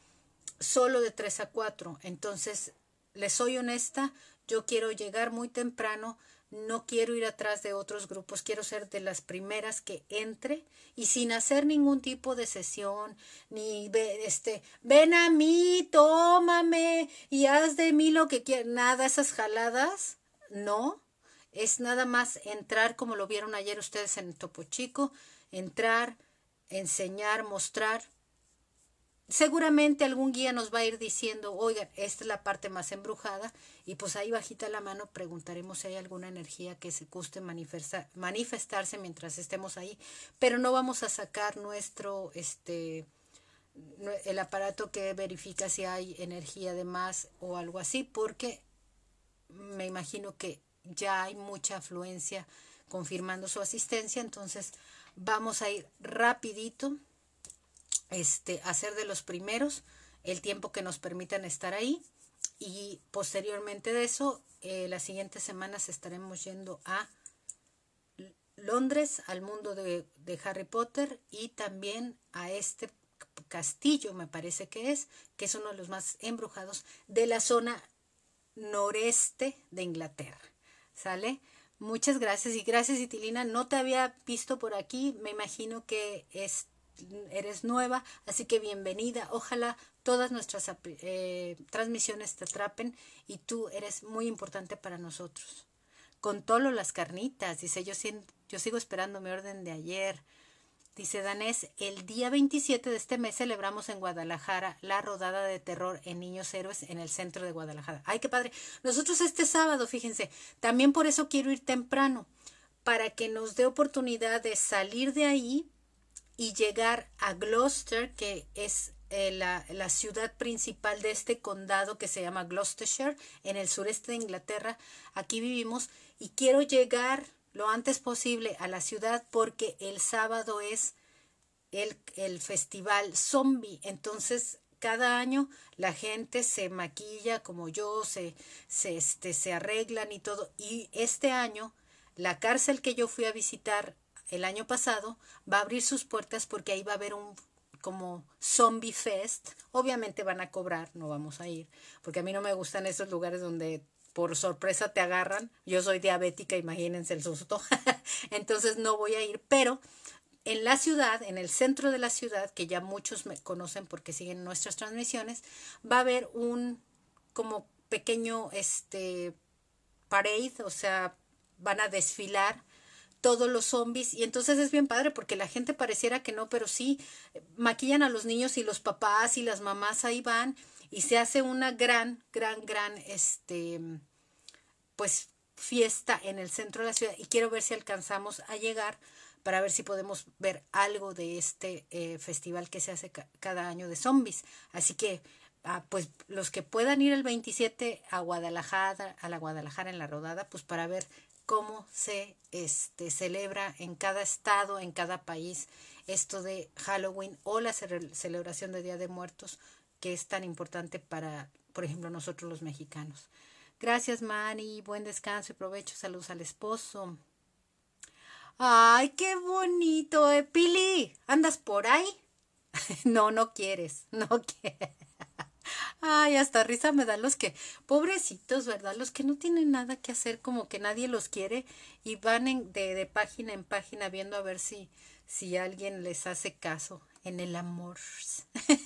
solo de 3 a 4. Entonces, les soy honesta, yo quiero llegar muy temprano, no quiero ir atrás de otros grupos, quiero ser de las primeras que entre y sin hacer ningún tipo de sesión, ni este, ven a mí, tómame y haz de mí lo que quieras, nada, esas jaladas, no, es nada más entrar como lo vieron ayer ustedes en Topo Chico, entrar, enseñar, mostrar. Seguramente algún guía nos va a ir diciendo, oigan, esta es la parte más embrujada, y pues ahí bajita la mano preguntaremos si hay alguna energía que se guste manifestarse mientras estemos ahí, pero no vamos a sacar nuestro, este, el aparato que verifica si hay energía de más o algo así, porque me imagino que ya hay mucha afluencia confirmando su asistencia, entonces Vamos a ir rapidito, este, a ser de los primeros, el tiempo que nos permitan estar ahí. Y posteriormente de eso, eh, las siguientes semanas estaremos yendo a Londres, al mundo de, de Harry Potter y también a este castillo, me parece que es, que es uno de los más embrujados de la zona noreste de Inglaterra. ¿Sale? Muchas gracias y gracias Itilina. No te había visto por aquí. Me imagino que eres nueva, así que bienvenida. Ojalá todas nuestras eh, transmisiones te atrapen y tú eres muy importante para nosotros. Con todo las carnitas, dice, yo, yo sigo esperando mi orden de ayer. Dice Danés, el día 27 de este mes celebramos en Guadalajara la rodada de terror en Niños Héroes en el centro de Guadalajara. Ay, qué padre. Nosotros este sábado, fíjense, también por eso quiero ir temprano, para que nos dé oportunidad de salir de ahí y llegar a Gloucester, que es eh, la, la, ciudad principal de este condado que se llama Gloucestershire, en el sureste de Inglaterra. Aquí vivimos y quiero llegar lo antes posible a la ciudad porque el sábado es el, festival zombie. Entonces, cada año la gente se maquilla como yo, se, se, este, se arreglan y todo. Y este año, la cárcel que yo fui a visitar el año pasado va a abrir sus puertas porque ahí va a haber un como zombie fest. Obviamente van a cobrar, no vamos a ir, porque a mí no me gustan esos lugares donde por sorpresa te agarran. Yo soy diabética, imagínense el susto. <laughs> Entonces no voy a ir, pero en la ciudad, en el centro de la ciudad, que ya muchos me conocen porque siguen nuestras transmisiones, va a haber un como pequeño este parade, o sea, van a desfilar todos los zombies y entonces es bien padre porque la gente pareciera que no, pero sí eh, maquillan a los niños y los papás y las mamás ahí van y se hace una gran, gran, gran, este, pues fiesta en el centro de la ciudad y quiero ver si alcanzamos a llegar para ver si podemos ver algo de este eh, festival que se hace cada año de zombies. Así que, ah, pues los que puedan ir el 27 a Guadalajara, a la Guadalajara en la rodada, pues para ver cómo se este, celebra en cada estado, en cada país, esto de Halloween o la celebración de Día de Muertos que es tan importante para, por ejemplo, nosotros los mexicanos. Gracias, Mani. Buen descanso y provecho. Saludos al esposo. Ay, qué bonito, eh, Pili. ¿Andas por ahí? <laughs> no, no quieres. No quieres. Ay, hasta risa me dan los que, pobrecitos, ¿verdad? Los que no tienen nada que hacer, como que nadie los quiere y van de, de, página en página viendo a ver si, si alguien les hace caso en el amor. <laughs>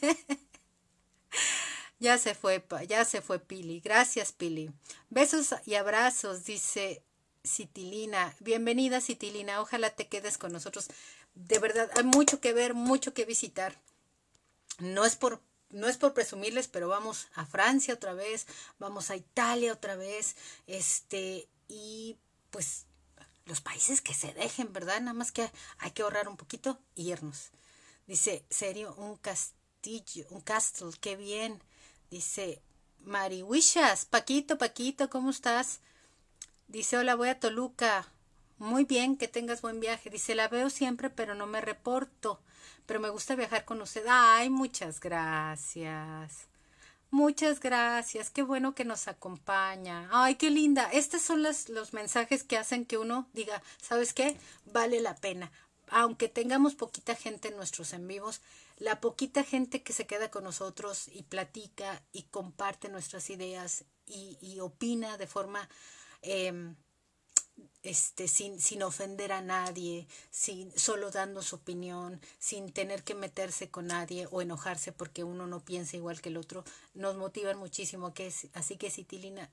ya se fue, ya se fue Pili. Gracias, Pili. Besos y abrazos, dice Citilina. Bienvenida, Citilina. Ojalá te quedes con nosotros. De verdad, hay mucho que ver, mucho que visitar. No es por no es por presumirles, pero vamos a Francia otra vez, vamos a Italia otra vez, este y pues los países que se dejen, ¿verdad? Nada más que hay que ahorrar un poquito y irnos. Dice, serio, un, castillo un castle, qué bien. Dice Marihuishas, Paquito, Paquito, ¿cómo estás? Dice, hola, voy a Toluca. Muy bien, que tengas buen viaje. Dice, la veo siempre, pero no me reporto. Pero me gusta viajar con usted. Ay, muchas gracias. Muchas gracias. Qué bueno que nos acompaña. Ay, qué linda. Estos son los, los mensajes que hacen que uno diga, ¿sabes qué? Vale la pena. Aunque tengamos poquita gente en nuestros en vivos, la poquita gente que se queda con nosotros y platica y comparte nuestras ideas y, opina de forma em, este, sin, sin, ofender a nadie, sin, solo dando su opinión, sin tener que meterse con nadie o enojarse porque uno no piensa igual que el otro, nos motiva muchísimo. Que así que Citilina,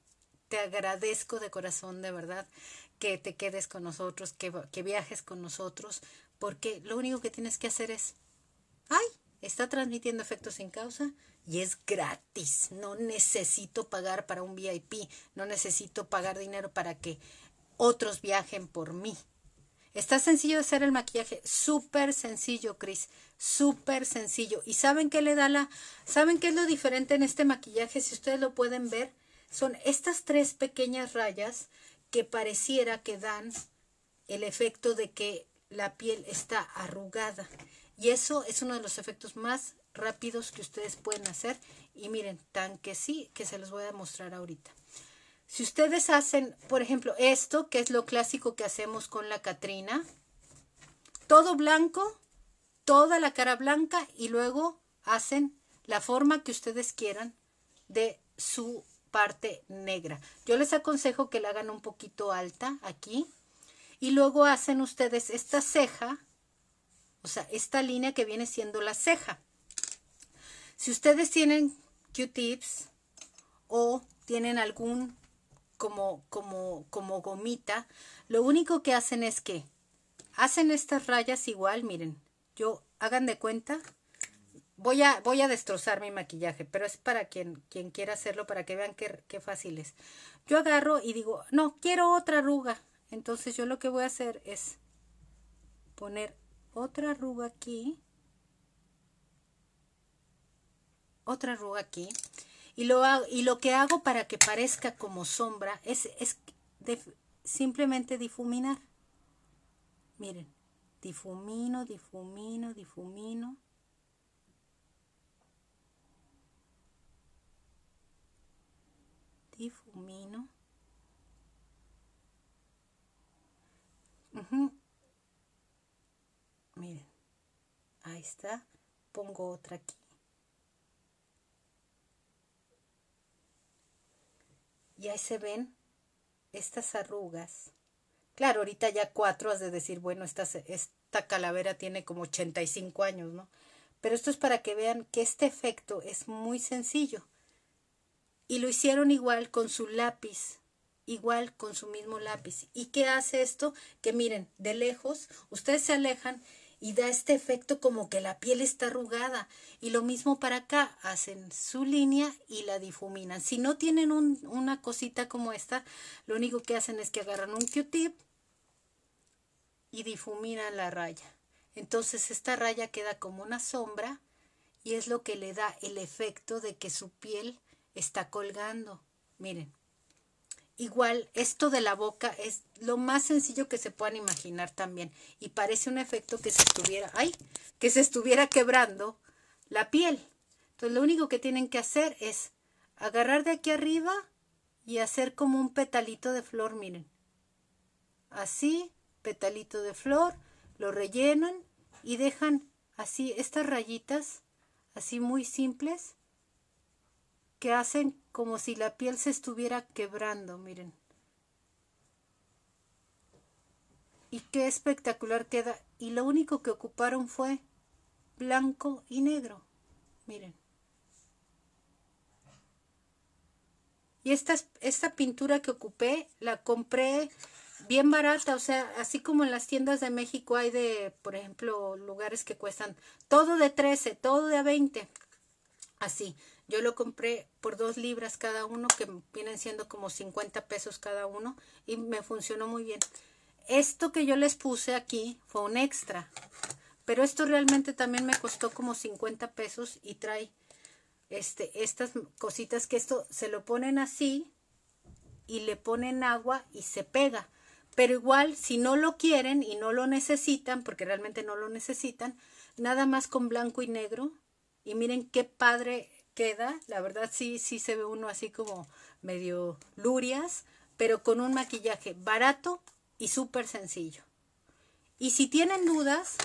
te agradezco de corazón, de verdad, que te quedes con nosotros, que, que viajes con nosotros, porque lo único que tienes que hacer es ¡Ay! Está transmitiendo efectos sin causa y es gratis. No necesito pagar para un VIP, no necesito pagar dinero para que otros viajen por mí. Está sencillo hacer el maquillaje, súper sencillo, Cris, súper sencillo. ¿Y saben qué le da la saben qué es lo diferente en este maquillaje si ustedes lo pueden ver? Son estas tres pequeñas rayas que pareciera que dan el efecto de que la piel está arrugada. Y eso es uno de los efectos más rápidos que ustedes pueden hacer. Y miren, tan que sí, que se los voy a mostrar ahorita. Si ustedes hacen, por ejemplo, esto, que es lo clásico que hacemos con la Catrina, todo blanco, toda la cara blanca y luego hacen la forma que ustedes quieran de su parte negra. Yo les aconsejo que la hagan un poquito alta aquí y luego hacen ustedes esta ceja o sea, esta línea que viene siendo la ceja. Si ustedes tienen Q-tips o tienen algún como, como, como gomita, lo único que hacen es que hacen estas rayas igual, miren, yo hagan de cuenta, voy a, voy a destrozar mi maquillaje, pero es para quien, quien quiera hacerlo, para que vean qué, qué fácil es. Yo agarro y digo, no, quiero otra arruga, entonces yo lo que voy a hacer es poner otra arruga aquí, otra arruga aquí, y lo, y lo que hago para que parezca como sombra es, simplemente difuminar. Miren, difumino, difumino, difumino. Difumino miren ahí está pongo otra aquí y ahí se ven estas arrugas claro ahorita ya cuatro has de decir bueno esta, esta calavera tiene como 85 años no pero esto es para que vean que este efecto es muy sencillo y lo hicieron igual con su lápiz igual con su mismo lápiz. ¿Y qué hace esto? Que miren, de lejos, ustedes se alejan y da este efecto como que la piel está arrugada. Y lo mismo para acá, hacen su línea y la difuminan. Si no tienen una cosita como esta, lo único que hacen es que agarran un Q-tip y difuminan la raya. Entonces esta raya queda como una sombra y es lo que le da el efecto de que su piel está colgando. Miren. Igual, esto de la boca es lo más sencillo que se puedan imaginar también. Y parece un efecto que se estuviera, ay, que se estuviera quebrando la piel. Entonces, lo único que tienen que hacer es agarrar de aquí arriba y hacer como un petalito de flor, miren. Así, petalito de flor, lo rellenan y dejan así estas rayitas, así muy simples, que hacen como si la piel se estuviera quebrando, miren. Y qué espectacular queda. Y lo único que ocuparon fue blanco y negro, miren. Y esta, esta pintura que ocupé la compré bien barata, o sea, así como en las tiendas de México hay de, por ejemplo, lugares que cuestan todo de 13, todo de 20, así. Yo lo compré por dos libras cada uno, que vienen siendo como 50 pesos cada uno, y me funcionó muy bien. Esto que yo les puse aquí fue un extra, pero esto realmente también me costó como 50 pesos y trae este, estas cositas que esto se lo ponen así y le ponen agua y se pega. Pero igual, si no lo quieren y no lo necesitan, porque realmente no lo necesitan, nada más con blanco y negro. Y miren qué padre queda, la verdad sí, sí se ve uno así como medio lurias, pero con un maquillaje barato y súper sencillo. Y si tienen dudas,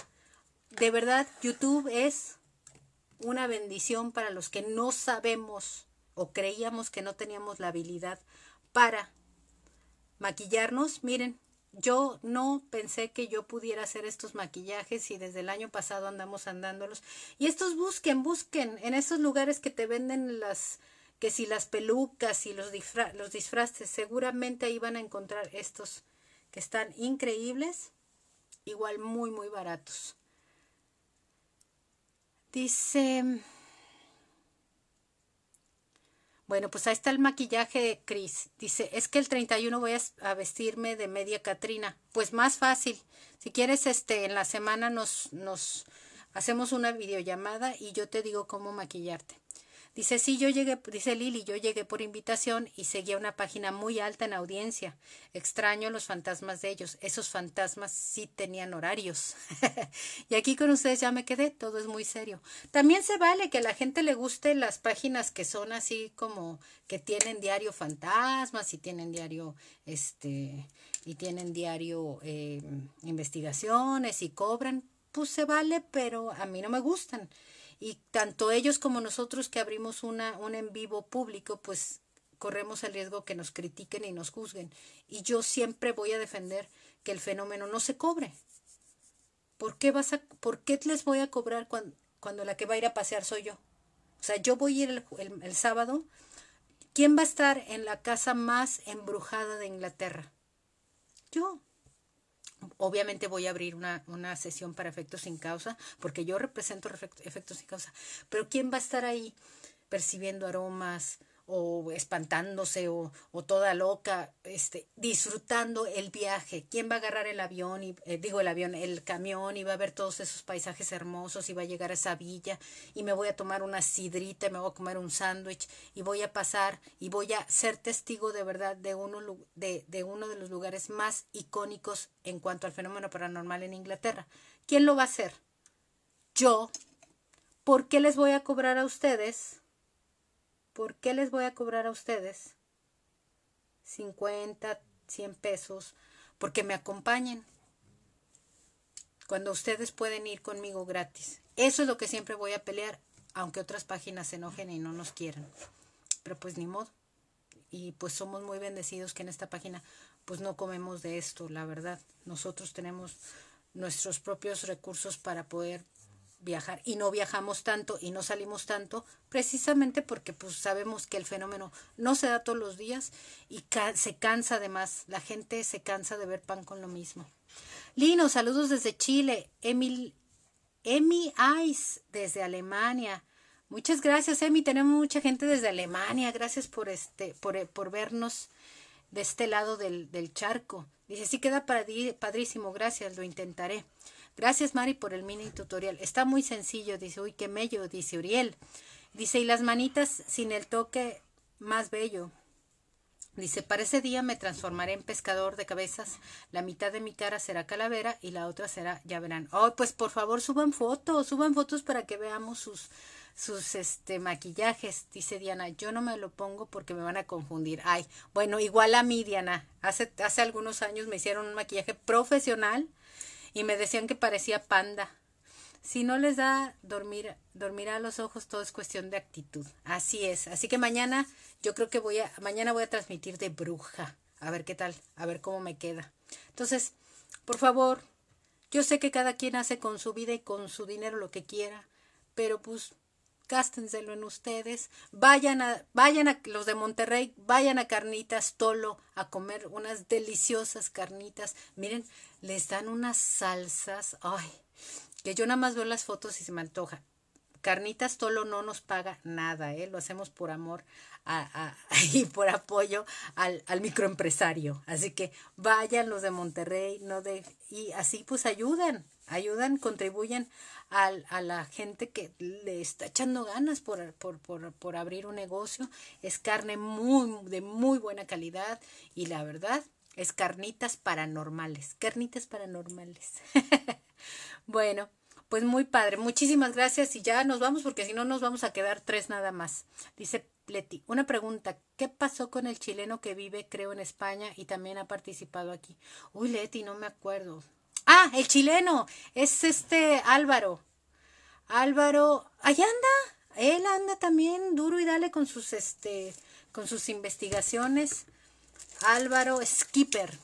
de verdad YouTube es una bendición para los que no sabemos o creíamos que no teníamos la habilidad para maquillarnos. Miren, yo no pensé que yo pudiera hacer estos maquillajes y desde el año pasado andamos andándolos. Y estos busquen, busquen en esos lugares que te venden las que si las pelucas y los, los disfraces, seguramente ahí van a encontrar estos que están increíbles, igual muy, muy baratos. Dice, bueno, pues ahí está el maquillaje de Cris. Dice, es que el 31 voy a, vestirme de media Catrina. Pues más fácil. Si quieres, este, en la semana nos, nos hacemos una videollamada y yo te digo cómo maquillarte. Dice, sí, yo llegué, dice Lili, yo llegué por invitación y seguía una página muy alta en audiencia. Extraño los fantasmas de ellos. Esos fantasmas sí tenían horarios. <laughs> y aquí con ustedes ya me quedé, todo es muy serio. También se vale que a la gente le guste las páginas que son así como que tienen diario fantasmas y tienen diario, este, y tienen diario eh, investigaciones y cobran. Pues se vale, pero a mí no me gustan. Y tanto ellos como nosotros que abrimos una, un en vivo público, pues corremos el riesgo que nos critiquen y nos juzguen. Y yo siempre voy a defender que el fenómeno no se cobre. ¿Por qué, vas a, por qué les voy a cobrar cuando, cuando la que va a ir a pasear soy yo? O sea, yo voy a ir el sábado. ¿Quién va a estar en la casa más embrujada de Inglaterra? Yo obviamente voy a abrir una, una, sesión para efectos sin causa, porque yo represento efectos sin causa, pero ¿quién va a estar ahí percibiendo aromas, o espantándose o, o, toda loca, este, disfrutando el viaje. ¿Quién va a agarrar el avión? Y, eh, digo el avión, el camión y va a ver todos esos paisajes hermosos y va a llegar a esa villa y me voy a tomar una sidrita y me voy a comer un sándwich y voy a pasar y voy a ser testigo de verdad de uno de, de uno de los lugares más icónicos en cuanto al fenómeno paranormal en Inglaterra. ¿Quién lo va a hacer? Yo. ¿Por qué les voy a cobrar a ustedes? ¿por qué les voy a cobrar a ustedes 50, 100 pesos? Porque me acompañen cuando ustedes pueden ir conmigo gratis. Eso es lo que siempre voy a pelear, aunque otras páginas se enojen y no nos quieran. Pero pues ni modo. Y pues somos muy bendecidos que en esta página pues no comemos de esto, la verdad. Nosotros tenemos nuestros propios recursos para poder viajar y no viajamos tanto y no salimos tanto, precisamente porque pues sabemos que el fenómeno no se da todos los días y se cansa además, la gente se cansa de ver pan con lo mismo. Lino, saludos desde Chile, Emil, Emi Ice desde Alemania. Muchas gracias, Emi, tenemos mucha gente desde Alemania, gracias por este, por, por vernos de este lado del, del charco. Dice, sí queda padrísimo, gracias, lo intentaré. Gracias, Mari, por el mini tutorial. Está muy sencillo, dice, uy, qué bello dice Uriel. Dice, y las manitas sin el toque más bello. Dice, para ese día me transformaré en pescador de cabezas. La mitad de mi cara será calavera y la otra será, ya verán. Oh, pues por favor suban fotos, suban fotos para que veamos sus, sus este, maquillajes. Dice Diana, yo no me lo pongo porque me van a confundir. Ay, bueno, igual a mí, Diana. Hace, hace algunos años me hicieron un maquillaje profesional y me decían que parecía panda. Si no les da dormir, dormirá a los ojos, todo es cuestión de actitud. Así es. Así que mañana yo creo que voy a, mañana voy a transmitir de bruja. A ver qué tal, a ver cómo me queda. Entonces, por favor, yo sé que cada quien hace con su vida y con su dinero lo que quiera, pero pues gástenselo en ustedes, vayan a, vayan a los de Monterrey, vayan a Carnitas Tolo a comer unas deliciosas carnitas. Miren, les dan unas salsas, ay, que yo nada más veo las fotos y se me antoja. Carnitas Tolo no nos paga nada, ¿eh? lo hacemos por amor <laughs> y por apoyo al, al, microempresario. Así que vayan los de Monterrey no de, y así pues ayudan, ayudan, contribuyen a, a la gente que le está echando ganas por, por, por, abrir un negocio. Es carne muy, de muy buena calidad y la verdad es carnitas paranormales, carnitas paranormales. <laughs> bueno, pues muy padre, muchísimas gracias y ya nos vamos porque si no nos vamos a quedar tres nada más. Dice Leti, una pregunta, ¿qué pasó con el chileno que vive, creo, en España y también ha participado aquí? Uy, Leti, no me acuerdo. Ah, el chileno, es este Álvaro. Álvaro, ahí anda, él anda también duro y dale con sus, este, con sus investigaciones. Álvaro Skipper.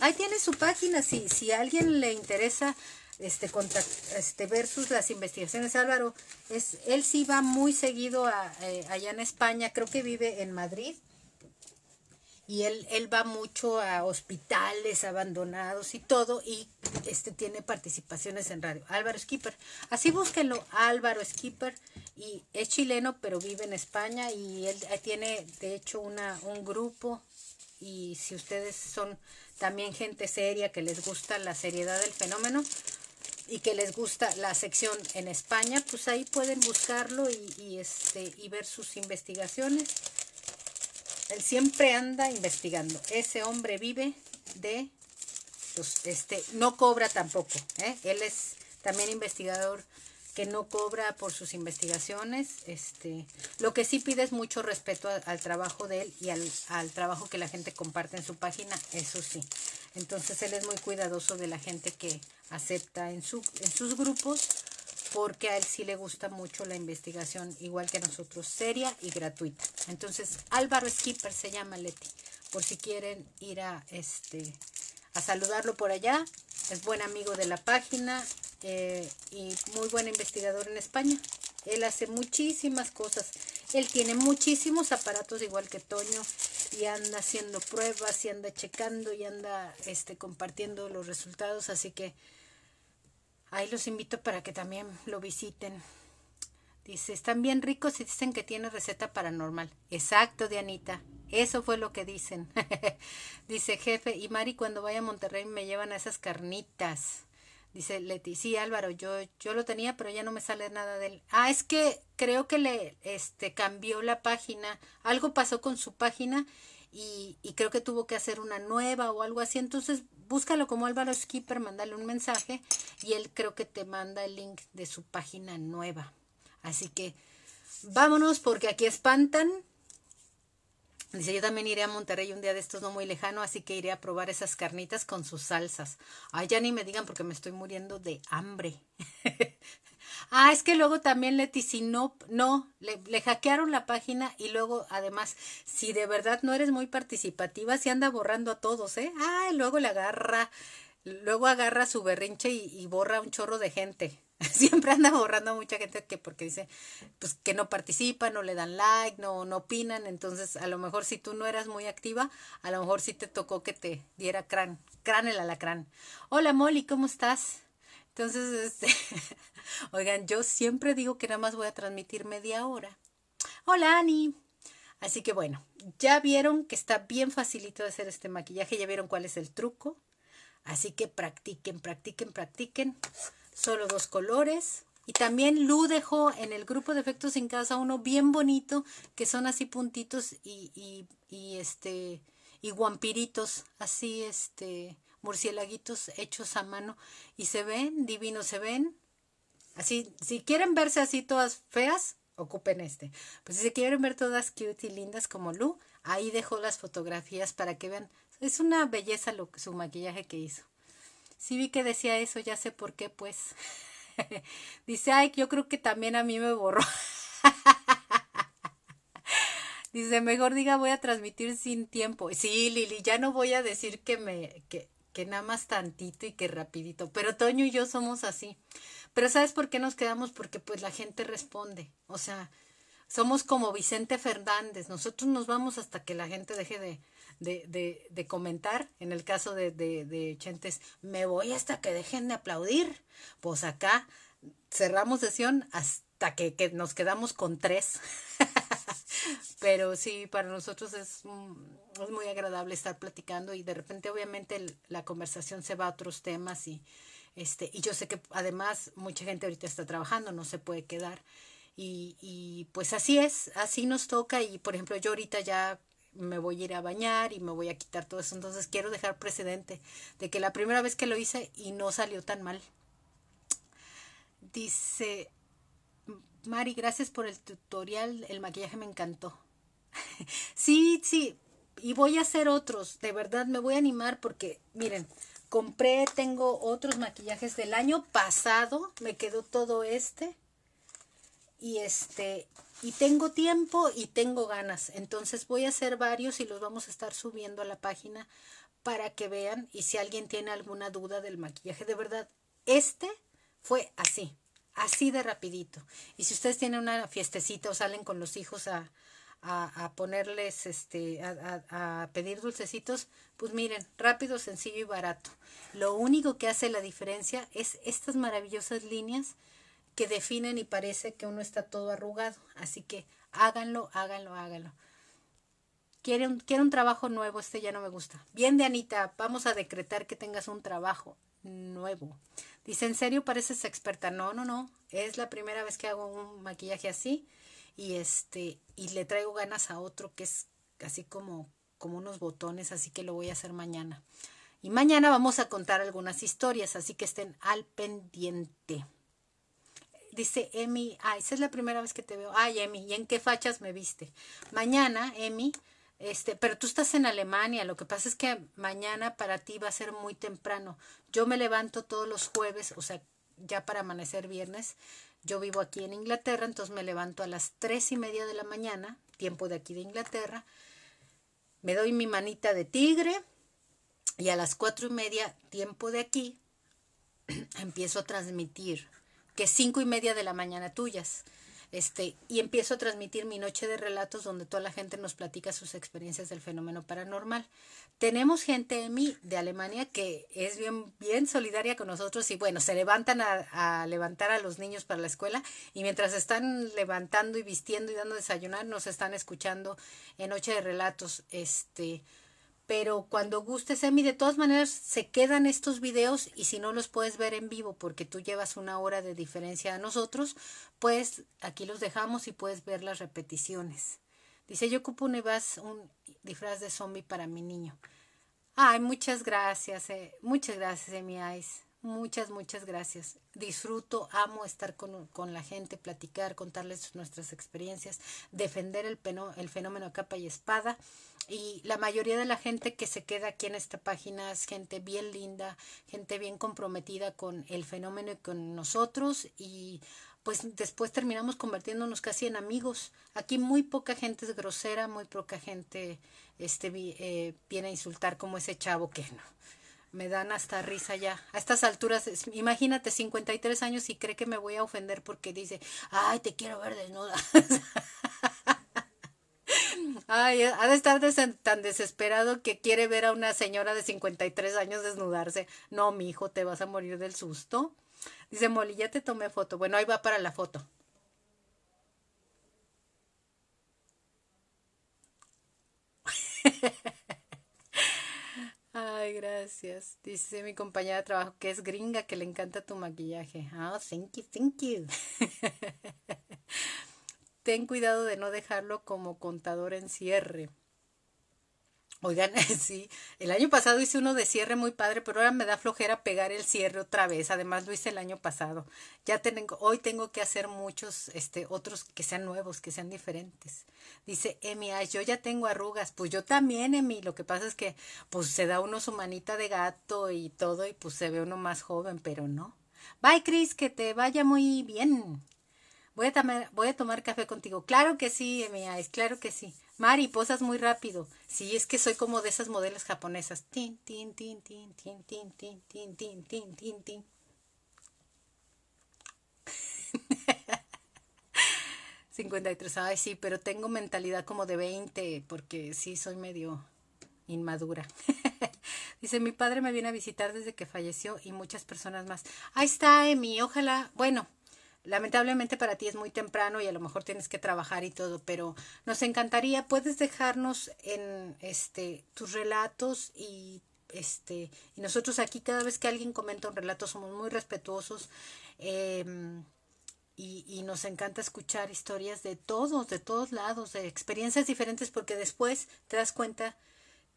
Ahí tiene su página, si, si a alguien le interesa este, contact, este las investigaciones. Álvaro, es, él sí va muy seguido eh, allá en España, creo que vive en Madrid y él, él va mucho a hospitales abandonados y todo, y este tiene participaciones en radio. Álvaro Skipper. Así búsquenlo, Álvaro Skipper, y es chileno, pero vive en España, y él eh, tiene, de hecho, un grupo, y si ustedes son también gente seria, que les gusta la seriedad del fenómeno, y que les gusta la sección en España, pues ahí pueden buscarlo y este, y ver sus investigaciones él siempre anda investigando. Ese hombre vive de... Pues, este, no cobra tampoco. ¿eh? Él es también investigador que no cobra por sus investigaciones. Este, lo que sí pide es mucho respeto al trabajo de él y al, al, trabajo que la gente comparte en su página, eso sí. Entonces él es muy cuidadoso de la gente que acepta en, su, en sus grupos porque a él sí le gusta mucho la investigación, igual que a nosotros, seria y gratuita. Entonces, Álvaro Skipper se llama Leti, por si quieren ir a, este, a saludarlo por allá. Es buen amigo de la página eh, y muy buen investigador en España. Él hace muchísimas cosas. Él tiene muchísimos aparatos igual que Toño y anda haciendo pruebas y anda checando y anda este, compartiendo los resultados. Así que Ahí los invito para que también lo visiten. Dice, están bien ricos y dicen que tiene receta paranormal. Exacto, Dianita. Eso fue lo que dicen. <laughs> Dice, jefe, y Mari, cuando vaya a Monterrey me llevan a esas carnitas. Dice Leti, sí, Álvaro, yo, yo lo tenía, pero ya no me sale nada de él. Ah, es que creo que le este, cambió la página. Algo pasó con su página y, creo que tuvo que hacer una nueva o algo así. Entonces, búscalo como Álvaro Skipper, mándale un mensaje y él creo que te manda el link de su página nueva. Así que vámonos porque aquí espantan. Dice, yo también iré a Monterrey un día de estos no muy lejano, así que iré a probar esas carnitas con sus salsas. Ay, ya ni me digan porque me estoy muriendo de hambre. <laughs> Ah, es que luego también Leti, si no, no, le, hackearon la página y luego además, si de verdad no eres muy participativa, se anda borrando a todos, ¿eh? Ah, y luego le agarra, luego agarra su berrinche y, borra un chorro de gente. <laughs> Siempre anda borrando a mucha gente que porque dice, pues que no participa, no le dan like, no, no opinan. Entonces, a lo mejor si tú no eras muy activa, a lo mejor sí te tocó que te diera crán, crán el alacrán. Hola Molly, ¿cómo estás? Entonces, este, <laughs> oigan, yo siempre digo que nada más voy a transmitir media hora. Hola, Ani. Así que bueno, ya vieron que está bien facilito de hacer este maquillaje, ya vieron cuál es el truco. Así que practiquen, practiquen, practiquen. Solo dos colores. Y también Lu dejó en el grupo de efectos en casa uno bien bonito, que son así puntitos y, y este y guampiritos, así este murciélaguitos hechos a mano y se ven, divinos se ven. Así, si quieren verse así todas feas, ocupen este. Pues si se quieren ver todas cute y lindas como Lu, ahí dejo las fotografías para que vean. Es una belleza lo, su maquillaje que hizo. Si vi que decía eso, ya sé por qué, pues. <laughs> Dice, ay, yo creo que también a mí me borró. <laughs> Dice, mejor diga voy a transmitir sin tiempo. Sí, Lili, ya no voy a decir que me, que, que nada más tantito y que rapidito. Pero Toño y yo somos así. Pero ¿sabes por qué nos quedamos? Porque pues la gente responde. O sea, somos como Vicente Fernández. Nosotros nos vamos hasta que la gente deje de, de, de, comentar. En el caso de, de, de Chentes, me voy hasta que dejen de aplaudir. Pues acá cerramos sesión hasta que, que nos quedamos con tres. <laughs> <laughs> Pero sí, para nosotros es, es, muy agradable estar platicando y de repente obviamente la conversación se va a otros temas y, este, y yo sé que además mucha gente ahorita está trabajando, no se puede quedar. Y, y pues así es, así nos toca y por ejemplo yo ahorita ya me voy a ir a bañar y me voy a quitar todo eso. Entonces quiero dejar precedente de que la primera vez que lo hice y no salió tan mal. Dice, Mari, gracias por el tutorial. El maquillaje me encantó. <laughs> sí, sí. Y voy a hacer otros. De verdad, me voy a animar porque, miren, compré, tengo otros maquillajes del año pasado. Me quedó todo este. Y este, y tengo tiempo y tengo ganas. Entonces voy a hacer varios y los vamos a estar subiendo a la página para que vean. Y si alguien tiene alguna duda del maquillaje, de verdad, este fue así. Así de rapidito. Y si ustedes tienen una fiestecita o salen con los hijos a, a, ponerles, este, a, a, pedir dulcecitos, pues miren, rápido, sencillo y barato. Lo único que hace la diferencia es estas maravillosas líneas que definen y parece que uno está todo arrugado. Así que háganlo, háganlo, háganlo. Quiere un, un, trabajo nuevo, este ya no me gusta. Bien de Anita, vamos a decretar que tengas un trabajo nuevo. Dice, ¿en serio pareces experta? No, no, no. Es la primera vez que hago un maquillaje así. Y este, y le traigo ganas a otro que es así como, como unos botones, así que lo voy a hacer mañana. Y mañana vamos a contar algunas historias, así que estén al pendiente. Dice Emi, ay, esa es la primera vez que te veo. Ay, Emi, ¿y en qué fachas me viste? Mañana, Emi, este, pero tú estás en Alemania, lo que pasa es que mañana para ti va a ser muy temprano. Yo me levanto todos los jueves, o sea, ya para amanecer viernes. Yo vivo aquí en Inglaterra, entonces me levanto a las tres y media de la mañana, tiempo de aquí de Inglaterra. Me doy mi manita de tigre y a las cuatro y media, tiempo de aquí, <clears throat> empiezo a transmitir, que cinco y media de la mañana tuyas. Este, y empiezo a transmitir mi noche de relatos donde toda la gente nos platica sus experiencias del fenómeno paranormal. Tenemos gente en mí de Alemania que es bien, bien solidaria con nosotros y bueno, se levantan a, levantar a los niños para la escuela y mientras están levantando y vistiendo y dando desayunar, nos están escuchando en Noche de Relatos. Este, pero cuando guste, Semi, de todas maneras se quedan estos videos y si no los puedes ver en vivo porque tú llevas una hora de diferencia a nosotros, pues aquí los dejamos y puedes ver las repeticiones. Dice, yo ocupo un, un disfraz de zombie para mi niño. Ay, muchas gracias, eh, muchas gracias, Emi Ice. Muchas, muchas gracias. Disfruto, amo estar con, la gente, platicar, contarles nuestras experiencias, defender el, el fenómeno capa y espada y la mayoría de la gente que se queda aquí en esta página es gente bien linda, gente bien comprometida con el fenómeno y con nosotros y pues después terminamos convirtiéndonos casi en amigos. Aquí muy poca gente es grosera, muy poca gente este, eh, viene a insultar como ese chavo que no. Me dan hasta risa ya. A estas alturas, imagínate 53 años y cree que me voy a ofender porque dice, ay, te quiero ver desnuda. <laughs> Ay, ha de estar tan desesperado que quiere ver a una señora de 53 años desnudarse. No, mi hijo, te vas a morir del susto. Dice Molly, ya te tomé foto. Bueno, ahí va para la foto. <laughs> Ay, gracias. Dice mi compañera de trabajo que es gringa, que le encanta tu maquillaje. Ah, oh, thank you, thank you. <laughs> ten cuidado de no dejarlo como contador en cierre. Oigan, <laughs> sí, el año pasado hice uno de cierre muy padre, pero ahora me da flojera pegar el cierre otra vez. Además lo hice el año pasado. Ya tengo, hoy tengo que hacer muchos, este, otros que sean nuevos, que sean diferentes. Dice Emi, yo ya tengo arrugas. Pues yo también, Emi. Lo que pasa es que, pues se da uno su manita de gato y todo, y pues se ve uno más joven, pero no. Bye, Cris, que te vaya muy bien. Voy a, tomar, café contigo. Claro que sí, es claro que sí. Mari, posas muy rápido. Sí, es que soy como de esas modelos japonesas. Tin, tin, tin, tin, tin, tin, tin, tin, tin, tin, tin, tin. Ay, sí, pero tengo mentalidad como de 20, porque sí, soy medio inmadura. Dice, mi padre me viene a visitar desde que falleció y muchas personas más. Ahí está, Emi, ojalá, bueno, lamentablemente para ti es muy temprano y a lo mejor tienes que trabajar y todo, pero nos encantaría, puedes dejarnos en este tus relatos y este y nosotros aquí cada vez que alguien comenta un relato somos muy respetuosos em, y, y, nos encanta escuchar historias de todos, de todos lados, de experiencias diferentes porque después te das cuenta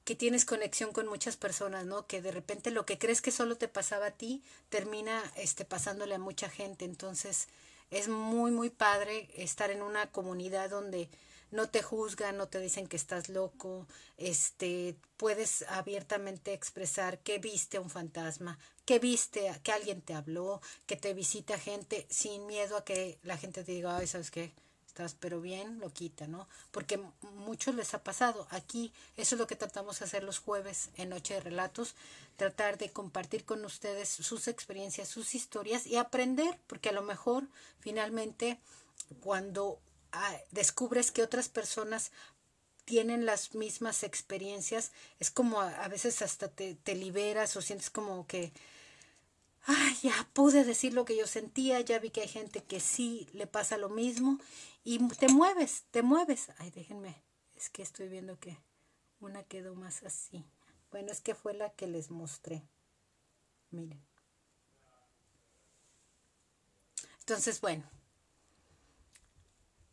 que tienes conexión con muchas personas, ¿no? Que de repente lo que crees que solo te pasaba a ti termina este pasándole a mucha gente. Entonces, es muy muy padre estar en una comunidad donde no te juzgan, no te dicen que estás loco, este puedes abiertamente expresar que viste a un fantasma, que viste, que alguien te habló, que te visita gente sin miedo a que la gente te diga, "Ay, ¿sabes qué? estás pero bien, lo quita, ¿no? Porque muchos les ha pasado. Aquí eso es lo que tratamos de hacer los jueves en Noche de Relatos, tratar de compartir con ustedes sus experiencias, sus historias y aprender, porque a lo mejor finalmente cuando ah, descubres que otras personas tienen las mismas experiencias, es como a, veces hasta te liberas o sientes como que ay, ya pude decir lo que yo sentía, ya vi que hay gente que sí le pasa lo mismo y te mueves, te mueves. Ay, déjenme, es que estoy viendo que una quedó más así. Bueno, es que fue la que les mostré. Miren. Entonces, bueno.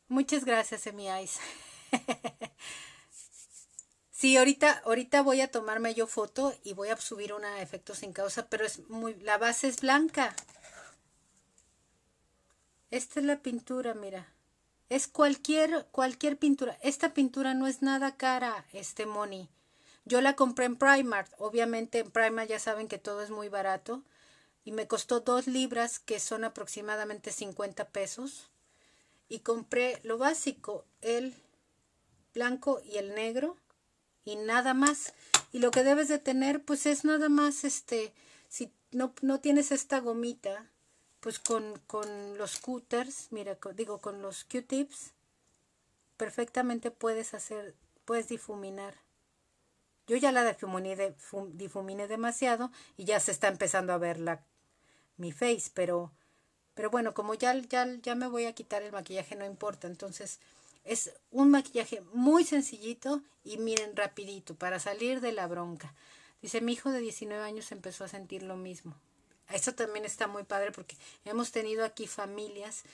Muchas gracias, Emi Ais. <laughs> Sí, ahorita, ahorita voy a tomarme yo foto y voy a subir una efecto sin causa, pero es muy, la base es blanca. Esta es la pintura, mira. Es cualquier, cualquier pintura. Esta pintura no es nada cara, este money. Yo la compré en Primark. Obviamente en Primark ya saben que todo es muy barato. Y me costó dos libras, que son aproximadamente 50 pesos. Y compré lo básico, el blanco y el negro y nada más. Y lo que debes de tener, pues es nada más, este, si no, tienes esta gomita, pues con, los cutters, mira, digo, con los Q-tips, perfectamente puedes hacer, puedes difuminar. Yo ya la difuminé, demasiado y ya se está empezando a ver la, mi face, pero, pero bueno, como ya, ya, ya me voy a quitar el maquillaje, no importa, entonces es un maquillaje muy sencillito y miren, rapidito, para salir de la bronca. Dice, mi hijo de 19 años empezó a sentir lo mismo. Esto también está muy padre porque hemos tenido aquí familias,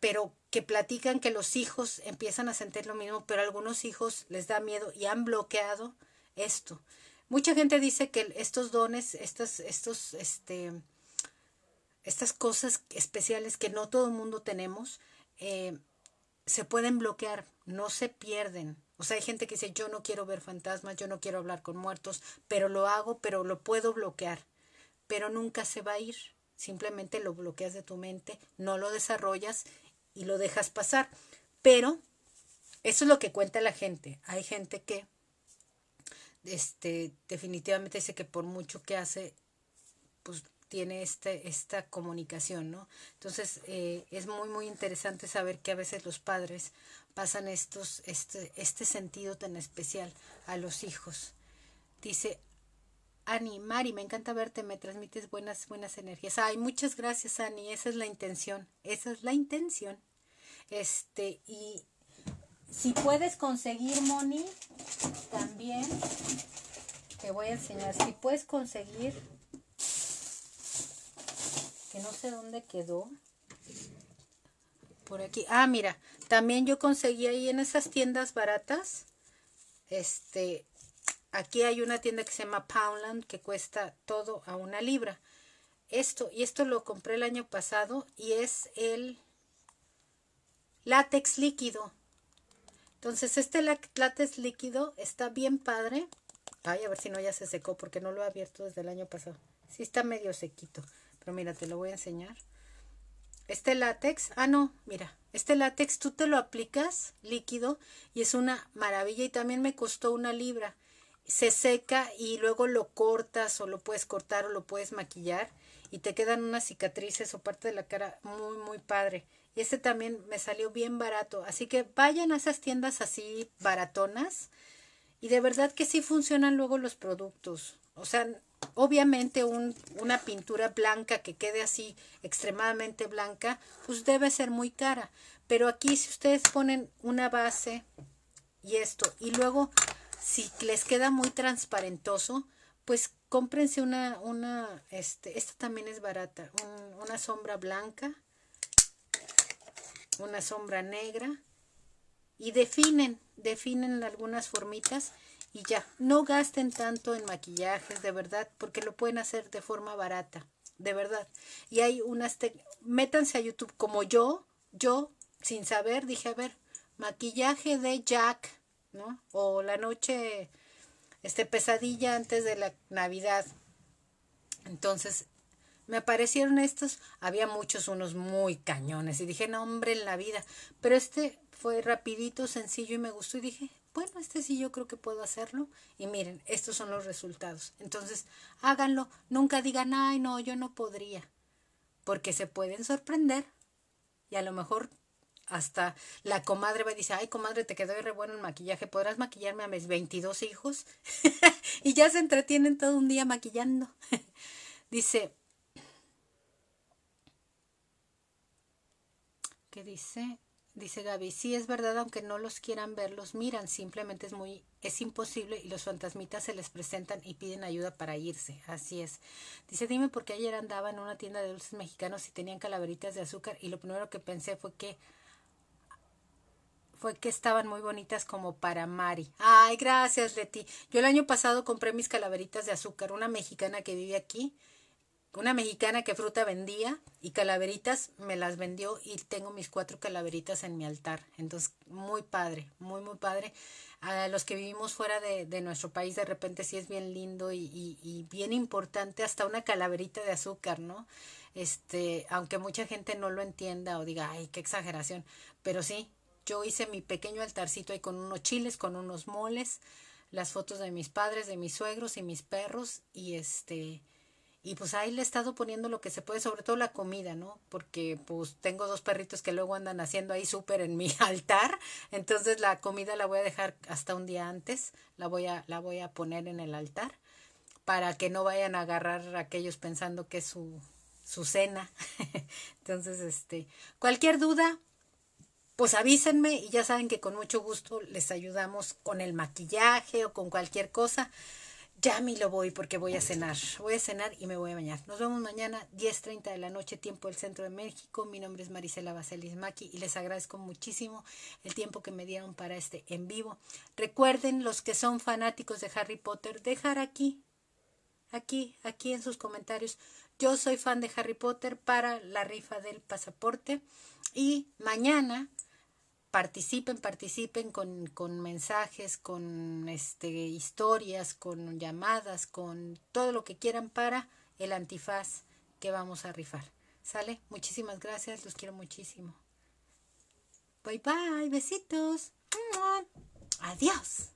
pero que platican que los hijos empiezan a sentir lo mismo, pero a algunos hijos les da miedo y han bloqueado esto. Mucha gente dice que estos dones, estas, estos, este, estas cosas especiales que no todo el mundo tenemos, eh, se pueden bloquear, no se pierden. O sea, hay gente que dice, yo no quiero ver fantasmas, yo no quiero hablar con muertos, pero lo hago, pero lo puedo bloquear. Pero nunca se va a ir. Simplemente lo bloqueas de tu mente, no lo desarrollas y lo dejas pasar. Pero eso es lo que cuenta la gente. Hay gente que este, definitivamente dice que por mucho que hace, pues tiene este, esta comunicación, ¿no? Entonces eh, es muy, muy interesante saber que a veces los padres pasan estos, este, este sentido tan especial a los hijos. Dice, Ani, Mari, me encanta verte, me transmites buenas, buenas energías. Ay, muchas gracias, Ani, esa es la intención, esa es la intención. Este, y si puedes conseguir, Moni, también te voy a enseñar, si puedes conseguir no sé dónde quedó. Por aquí. Ah, mira, también yo conseguí ahí en esas tiendas baratas. Este, aquí hay una tienda que se llama Poundland que cuesta todo a una libra. Esto, y esto lo compré el año pasado y es el látex líquido. Entonces, este látex líquido está bien padre. Ay, a ver si no ya se secó porque no lo he abierto desde el año pasado. Sí está medio sequito. Pero mira, te lo voy a enseñar. Este látex, ah no, mira, este látex tú te lo aplicas líquido y es una maravilla y también me costó una libra. Se seca y luego lo cortas o lo puedes cortar o lo puedes maquillar y te quedan unas cicatrices o parte de la cara muy muy padre. Y este también me salió bien barato, así que vayan a esas tiendas así baratonas y de verdad que sí funcionan luego los productos. O sea, obviamente una pintura blanca que quede así extremadamente blanca, pues debe ser muy cara. Pero aquí si ustedes ponen una base y esto, y luego si les queda muy transparentoso, pues cómprense una, una, este, esta también es barata, una sombra blanca, una sombra negra, y definen, definen algunas formitas y ya, no gasten tanto en maquillajes, de verdad, porque lo pueden hacer de forma barata, de verdad. Y hay unas, métanse a YouTube, como yo, yo, sin saber, dije, a ver, maquillaje de Jack, ¿no? O la noche, este, pesadilla antes de la Navidad. Entonces, me aparecieron estos, había muchos, unos muy cañones, y dije, no, hombre, en la vida, pero este fue rapidito, sencillo y me gustó y dije, bueno, este sí yo creo que puedo hacerlo y miren, estos son los resultados. Entonces, háganlo, nunca digan, ay, no, yo no podría, porque se pueden sorprender y a lo mejor hasta la comadre va y dice, ay, comadre, te quedó re bueno el maquillaje, podrás maquillarme a mis 22 hijos <laughs> y ya se entretienen todo un día maquillando. <laughs> dice, ¿qué dice? Dice Gaby, sí es verdad, aunque no los quieran ver, los miran, simplemente es muy, es imposible y los fantasmitas se les presentan y piden ayuda para irse. Así es. Dice, dime por qué ayer andaba en una tienda de dulces mexicanos y tenían calaveritas de azúcar y lo primero que pensé fue que fue que estaban muy bonitas como para Mari. Ay, gracias, Leti. Yo el año pasado compré mis calaveritas de azúcar, una mexicana que vive aquí una mexicana que fruta vendía y calaveritas me las vendió y tengo mis cuatro calaveritas en mi altar. Entonces, muy padre, muy, muy padre. A los que vivimos fuera de, nuestro país, de repente sí es bien lindo y, y, bien importante hasta una calaverita de azúcar, ¿no? Este, aunque mucha gente no lo entienda o diga, ay, qué exageración, pero sí, yo hice mi pequeño altarcito ahí con unos chiles, con unos moles, las fotos de mis padres, de mis suegros y mis perros y este y pues ahí le he estado poniendo lo que se puede, sobre todo la comida, ¿no? Porque pues tengo dos perritos que luego andan haciendo ahí súper en mi <laughs> altar. Entonces la comida la voy a dejar hasta un día antes, la voy a, la voy a poner en el altar para que no vayan a agarrar aquellos pensando que es su, su cena. <laughs> Entonces, este, cualquier duda, pues avísenme y ya saben que con mucho gusto les ayudamos con el maquillaje o con cualquier cosa. Ya mi lo voy porque voy a cenar. Voy a cenar y me voy a bañar. Nos vemos mañana 10.30 de la noche, tiempo del Centro de México. Mi nombre es Marisela Baselis Maki y les agradezco muchísimo el tiempo que me dieron para este en vivo. Recuerden los que son fanáticos de Harry Potter, dejar aquí, aquí, aquí en sus comentarios. Yo soy fan de Harry Potter para la rifa del pasaporte y mañana participen, participen con, con, mensajes, con este, historias, con llamadas, con todo lo que quieran para el antifaz que vamos a rifar. ¿Sale? Muchísimas gracias, los quiero muchísimo. Bye bye, besitos. Adiós.